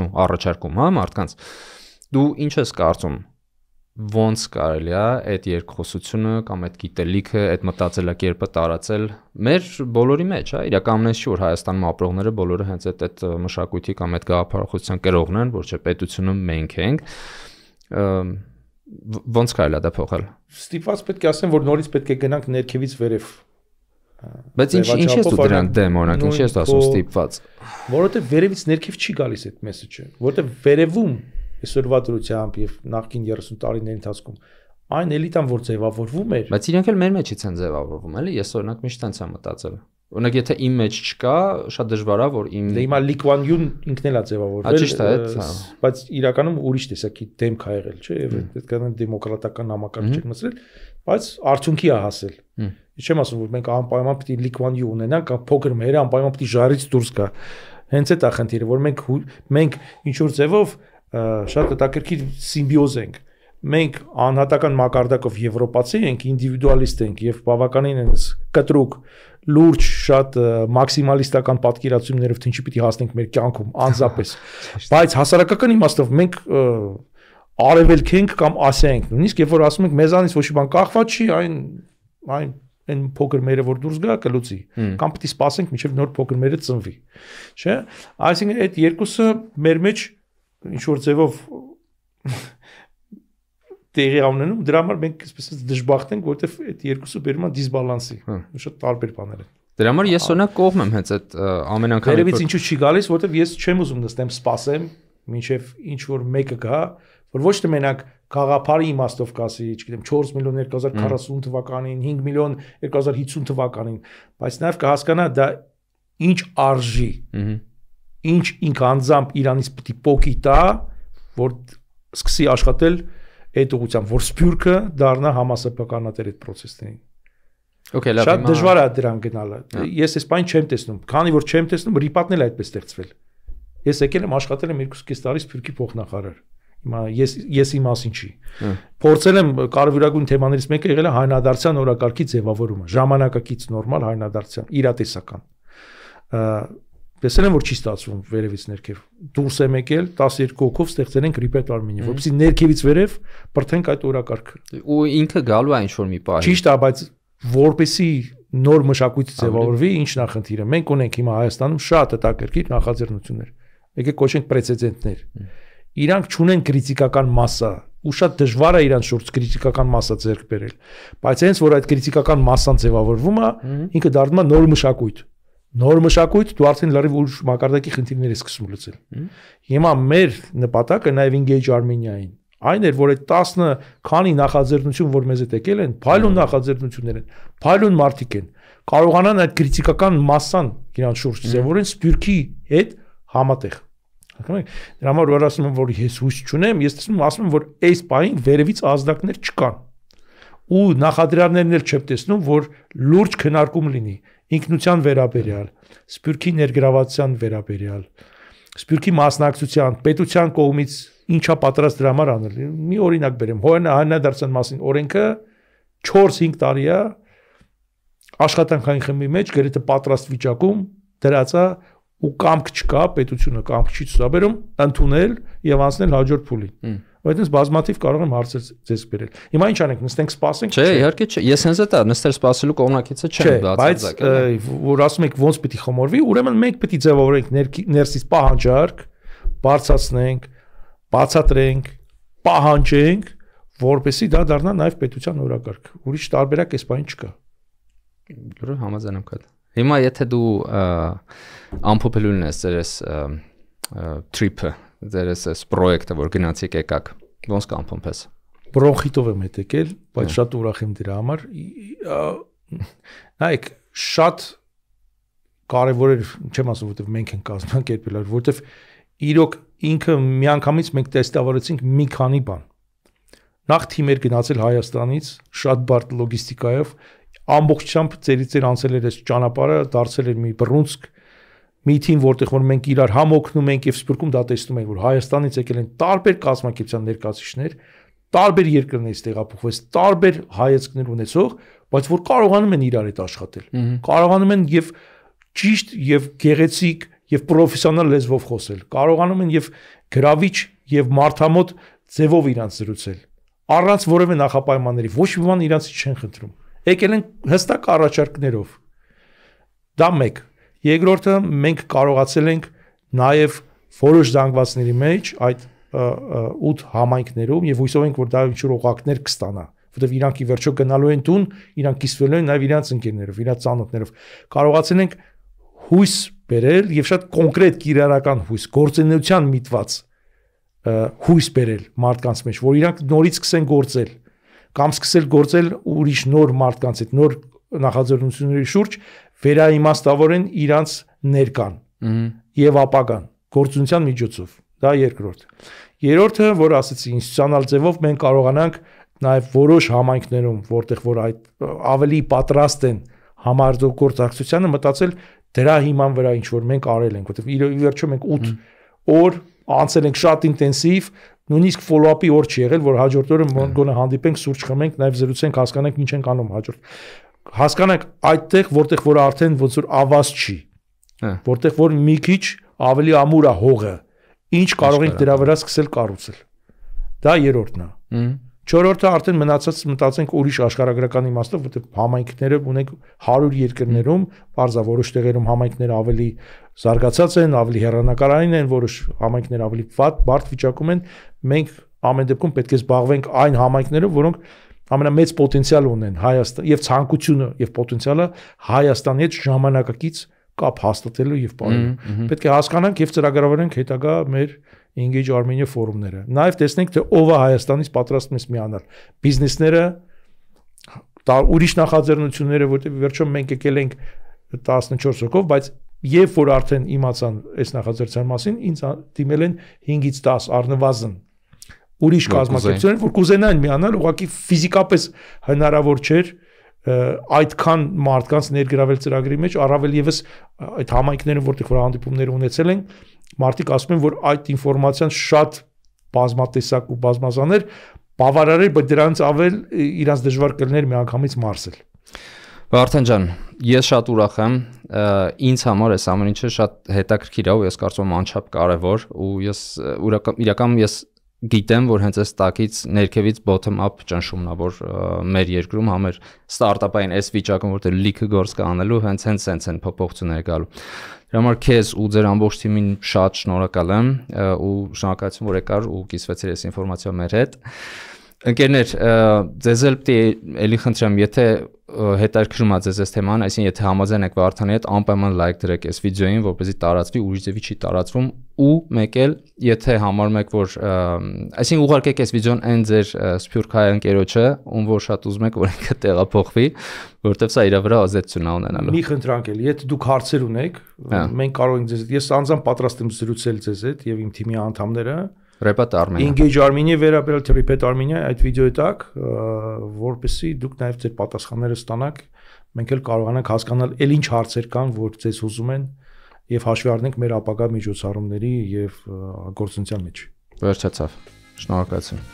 նո առաջարկում հա մարդկանց դու ինչ ես կարծում ոնց կարելի է այդ երկխոսությունը կամ այդ գիտելիքը, այդ մտածելակերպը տարածել մեր բոլորի մեջ, հա, իրականապես շուտ Հայաստանում ապրողները բոլորը հենց այդ այդ մշակույթի կամ այդ գաղափարախոսության կրողն են, որ չէ պետությունում մենք ենք։ Ոնց կարելի է դա փոխել։ Ստիպված պետք է ասեմ, որ նորից պետք է գնանք ներքևից վերև։ Բայց ինչ ինչ ես դու դրան դեմ օրինակ, ինչ ես ասում ստիպված։ Որովհետև վերևից ներքև չի գալիս այդ մեսեջը, որովհետև վերևում այսօրվա դրությամբ եւ նախքին 30 տարիների ընթացքում այն էլիտան որ ձևավորվում էր բայց իրենք էլ մեր մեջից են ձևավորվում էլի ես օրինակ միշտ այնց եմ մտածել Օրինակ եթե իմ մեջ չկա, շատ դժվար է որ իմ Դե հիմա Լիկվան Յուն ինքն էլ է ձևավորվել։ Ճիշտ է, հա։ Բայց իրականում ուրիշ տեսակի դեմք ա եղել, չէ՞, եւ պետք է նա դեմոկրատական համակարգ չեն մսրել, բայց արդյունքի ա հասել։ Ես չեմ ասում որ մենք անպայման պիտի Լիկվան Յու ունենանք, փոքր մեր անպայման պիտի ժարից դուրս գա։ Հենց այդ է խնդիրը, որ մենք մենք ինչ որ ձևով շատ հետաքրքիր սիմբիոզ ենք։ Մենք անհատական մակարդակով եվրոպացի ենք, ինդիվիդուալիստ ենք եւ բավականին ենք կտրուկ լուրջ շատ մաքսիմալիստական պատկերացումներով թե ինչի պիտի հասնենք մեր կյանքում անզապես։ Բայց հասարակական իմաստով մենք արևելք ենք կամ ասիա ենք։ Նույնիսկ երբ որ ասում ենք մեզանից ոչ մի բան կախված չի, այն այն այն փոքր մերը որ դուրս գա կլուծի կամ պիտի սպասենք մինչև նոր փոքր մերը ծնվի չէ այսինքն այդ երկուսը մեր մեջ ինչ որ ձևով տեղի ունենում, դրա համար մենք այսպես դժբախտ ենք, որովհետև այդ երկուսը բերում են դիսբալանսի։ Շատ տարբեր բաներ են։ Դրա համար ես օրինակ կողմ եմ հենց այդ ամեն անգամ։ Երևից ինչու չի գալիս, որովհետև ես չեմ ուզում նստեմ, սպասեմ, մինչև ինչ որ մեկը գա, որ ոչ թե մենակ գաղափարի իմաստով կասի, չգիտեմ, 4 միլիոն 2040 թվականին, 5 միլիոն 2050 թվականին, բայց նաև կհասկանա դա ինչ արժի։ Ահա ինչ ինք անձամբ Իրանից պիտի փոքի տա, որ սկսի աշխատել այդ ուղությամբ, որ սփյուրքը դառնա համասեփականատեր այդ process-ին։ Okay, լավ։ Շատ դժվար է դրան գնալը։ հա։ Ես այս բան չեմ տեսնում, քանի որ չեմ տեսնում, ռիպատն էլ այդպես ստեղծվել։ Ես եկել եմ աշխատել եմ 2.5 տարի սփյուրքի փոխնախարար։ Հիմա ես ես իմ մասին չի։ հա։ Փորձել եմ կարևորագույն թեմաներից մեկը եղել է հայնադարձյան օրակարգի ձևավորումը, ժամանակակից նորմալ հայնադարձյան, իրատեսական Տեսել եմ որ չի ստացվում վերևից ներքև։ Դուրս եմ եկել 12 հոգով ստեղծել ենք Repeat Armenia, որովհետեւ ներքևից վերև բրթենք այդ օրակարգը։ Ու ինքը գալու է ինչ-որ մի պահի։ Ճիշտ է, բայց որպեսի նոր մշակույթ ձևավորվի, ի՞նչն է խնդիրը։ Մենք ունենք հիմա Հայաստանում շատ հետաքրքիր նախաձեռնություններ։ Եկեք կոչենք պրեցեդենտներ։ Իրանք ճունեն քրիտիկական մասը, ու շատ դժվար է իրան շուրջ քրիտիկական մասը ձեռք բերել։ Բայց հենց որ այդ քրիտիկական մասան ձևավորվում է, ինքը դառնում է նոր մշակույթ։ Նոր մշակույթ դու արդեն լրիվ ուժ մակարդակի խնդիրներ ես սկսում լուծել։ Հիմա մեր նպատակը նաև engage Armenia-ին այն էր, որ այդ 10 քանի նախաձեռնություն, որ մեզ է եկել են, փայլուն նախաձեռնություններ են, փայլուն մարտիկ են, կարողանան այդ քրիտիկական mass-ան իրան շուրջ ձևորեն սպյուրքի հետ համատեղ։ Հասկանու՞մ եք։ Դրա համար որ ասում եմ, որ ես հույս չունեմ, ես տեսնում ասում եմ, որ այս պահին վերևից ազդակներ չկան։ Ու նախադրյալներն էլ չեմ տեսնում, որ լուրջ քննարկում լինի ինքնության վերաբերյալ, Սփյուռքի ներգրավվածության վերաբերյալ, Սփյուռքի մասնակցության, պետության կողմից ինչա պատրաստ դրա համար անել։ Մի օրինակ բերեմ, հանրադարձան մասին օրենքը 4-5 տարի է աշխատանքային խմբի մեջ գրեթե պատրաստ վիճակում դրածա ու կամք չկա, պետությունը կամք չի ցուցաբերում ընդունել եւ անցնել հաջորդ փուլին ու այդպես բազմաթիվ կարող եմ հարցեր ձեզ բերել։ Հիմա ինչ անենք, նստենք սպասենք։ Չէ, իհարկե չէ, ես հենց դա նստել սպասելու կողմնակիցը չեմ բացարձակ։ Չէ, բայց հա։ որ ասում եք ոնց պիտի խմորվի, ուրեմն մենք պիտի ձևավորենք ներսից պահանջարկ, բարձրացնենք, բացատրենք, պահանջենք, որպեսզի դա դառնա նաև պետության օրակարգ։ Ուրիշ տարբերակ էս բան չկա։ Դուք համաձայն եք այդ։ Հիմա եթե դու ամփոփելուն ես ձեր այս trip-ը, ձեր էս պրոյեկտը, որ գնացիք եկաք։ Ոնց կանփոփես։ Բրոնխիտով եմ հետեկել, բայց հա։ շատ ուրախ եմ դրա համար։ Նայեք, շատ կարևոր էր, չեմ ասում, որովհետև մենք ենք կազմակերպել, այլ որովհետև իրոք ինքը միանգամից մենք տեստավորեցինք մի քանի բան։ Նախ թիմեր գնացել Հայաստանից շատ բարդ լոգիստիկայով ամբողջությամբ ծերից ծեր անցել էր այս ճանապարհը, դարձել էր մի բռունցք, միթին, որտեղ որ մենք իրար համոքնում ենք եւ սփյուռքում դա տեսնում ենք, որ Հայաստանից եկել են տարբեր կազմակերպության ներկայացուցիչներ, տարբեր երկրներից տեղափոխված, տարբեր հայացքներ ունեցող, բայց որ կարողանում են իրար հետ աշխատել։ Կարողանում են եւ ճիշտ եւ գեղեցիկ եւ պրոֆեսիոնալ լեզվով խոսել։ Կարողանում են եւ գրավիչ եւ մարդամոտ ձևով իրանց զրուցել։ Առանց որևէ նախապայմանների ոչ մի բան իրանցից չեն խնդրում։ Եկել են հստակ առաջարկներով։ Դա մեկ, Երկրորդը մենք կարողացել ենք նաև որոշ զանգվածների մեջ այդ 8 համայնքներում եւ հույսով ենք որ դա ինչ-որ օղակներ կստանա որտեվ իրանք ի վերջո գնալու են տուն, իրանք կիսվելու են նաև իրանց ընկերներով, իրանց ծանոթներով։ Կարողացել ենք հույս բերել եւ շատ կոնկրետ կիրառական հույս, գործունեության միտված հույս բերել մարդկանց մեջ, որ իրանք նորից սկսեն գործել կամ սկսել գործել ուրիշ նոր մարդկանց հետ, նոր նախաձեռնությունների շուրջ վերաիմաստավորեն իրանց ներկան եւ ապագան գործունեության միջոցով։ Դա երկրորդ։ Երորդը, որ ասեցի, ինստիտուցիոնալ ձևով մենք կարողանանք նաև որոշ համայնքներում, որտեղ որ այդ ավելի պատրաստ են համարտոգործակցությանը մտածել դրա հիման վրա ինչ որ մենք արել ենք, որտեղ ի վերջո մենք 8 օր անցել ենք շատ ինտենսիվ, նույնիսկ follow-up-ի օր չի եղել, որ հաջորդ օրը գոնե հանդիպենք, սուրճ խմենք, նաև զրուցենք, հասկանանք ինչ ենք անում հաջորդ հասկանաք այդտեղ որտեղ որ արդեն ոնց որ ավազ չի հա։ որտեղ որ մի քիչ ավելի ամուր է հողը ինչ կարող ենք դրա վրա սկսել կառուցել դա երրորդն է Չորրորդը արդեն մնացած մտածենք ուրիշ աշխարհագրական իմաստով, որտեղ համայնքները ունենք 100 երկրներում, parza որոշ տեղերում համայնքները ավելի զարգացած են, ավելի հեռանակարային են, որոշ համայնքները ավելի վատ, բարդ վիճակում են։ Մենք ամեն դեպքում պետք է զբաղվենք այն համայնքներով, որոնք ամենամեծ պոտենցիալ ունեն Հայաստան եւ ցանկությունը եւ պոտենցիալը Հայաստանի հետ ժամանակակից կապ հաստատելու եւ բարելու։ Պետք է հասկանանք եւ ծրագրավորենք հետագա մեր Engage Armenia ֆորումները։ Նաեւ տեսնենք թե ով է Հայաստանից պատրաստ մեզ միանալ։ Բիզնեսները տալ ուրիշ նախաձեռնությունները, որտեղ վերջում մենք եկել ենք 14 հոգով, բայց երբ որ արդեն իմացան այս նախաձեռնության մասին, ինձ դիմել են 5-ից 10 առնվազն ուրիշ կազմակերպություններ, որ կուզենային միանալ, ուղղակի ֆիզիկապես հնարավոր չէր այդքան մարդկանց ներգրավել ծրագրի մեջ, առավել եւս այդ համայնքներում, որտեղ որ հանդիպումներ ունեցել են, մարդիկ ասում են, որ այդ ինֆորմացիան շատ բազմատեսակ ու բազմազան էր, բավարար էր, բայց դրանից ավել իրանց դժվար կլներ միանգամից մարսել։ Վարդան ջան, ես շատ ուրախ եմ։ Ինձ համար այս ամեն ինչը շատ հետաքրքիր է ու ես կարծում եմ անչափ կարևոր ու ես իրական ես գիտեմ, որ հենց այս տակից ներքևից bottom up ճնշումն է, որ մեր երկրում համեր ստարտափային այս վիճակում, որտեղ լիքը գործ կանելու, հենց հենց հենց են փոփոխություններ գալու։ Դրա համար քեզ ու ձեր ամբողջ թիմին շատ շնորհակալ եմ ու շնորհակալություն, որ եկար ու կիսվեցիր այս ինֆորմացիա մեր հետ։ Ա Ընկերներ, ձեզ էլ պիտի էլի խնդրեմ, եթե հետաքրքրում է ձեզ այս թեման, այսինքն եթե համաձայն եք Վարդանի հետ, անպայման լայք դրեք այս վիդեոին, որպեսզի տարածվի, ուրիշ ձևի չի տարածվում ու մեկ էլ, եթե համարում եք, որ այսինքն ուղարկեք այս վիդեոն այն ձեր սփյուռքայ ընկերոջը, ում որ շատ ուզում եք, որ ինքը տեղափոխվի, որովհետև սա իր վրա ազդեցություն ա ունենալու։ Մի խնդրանք էլ, եթե դուք հարցեր ունեք, հա։ մենք կարող ենք ձեզ ես անձամբ պատրաստ եմ զրուցել ձեզ հետ եւ իմ թիմի անդամները, Repeat Armenia։ Engage Armenia վերաբերյալ թե Repeat Armenia այդ վիդեոյի տակ, որպեսզի դուք նաև ձեր պատասխանները ստանաք, մենք էլ կարողանանք հասկանալ ել ինչ հարցեր կան, որ ձեզ ուզում են եւ հաշվի առնենք մեր ապագա միջոցառումների եւ գործունեության մեջ։ Վերջացավ։ Շնորհակալություն։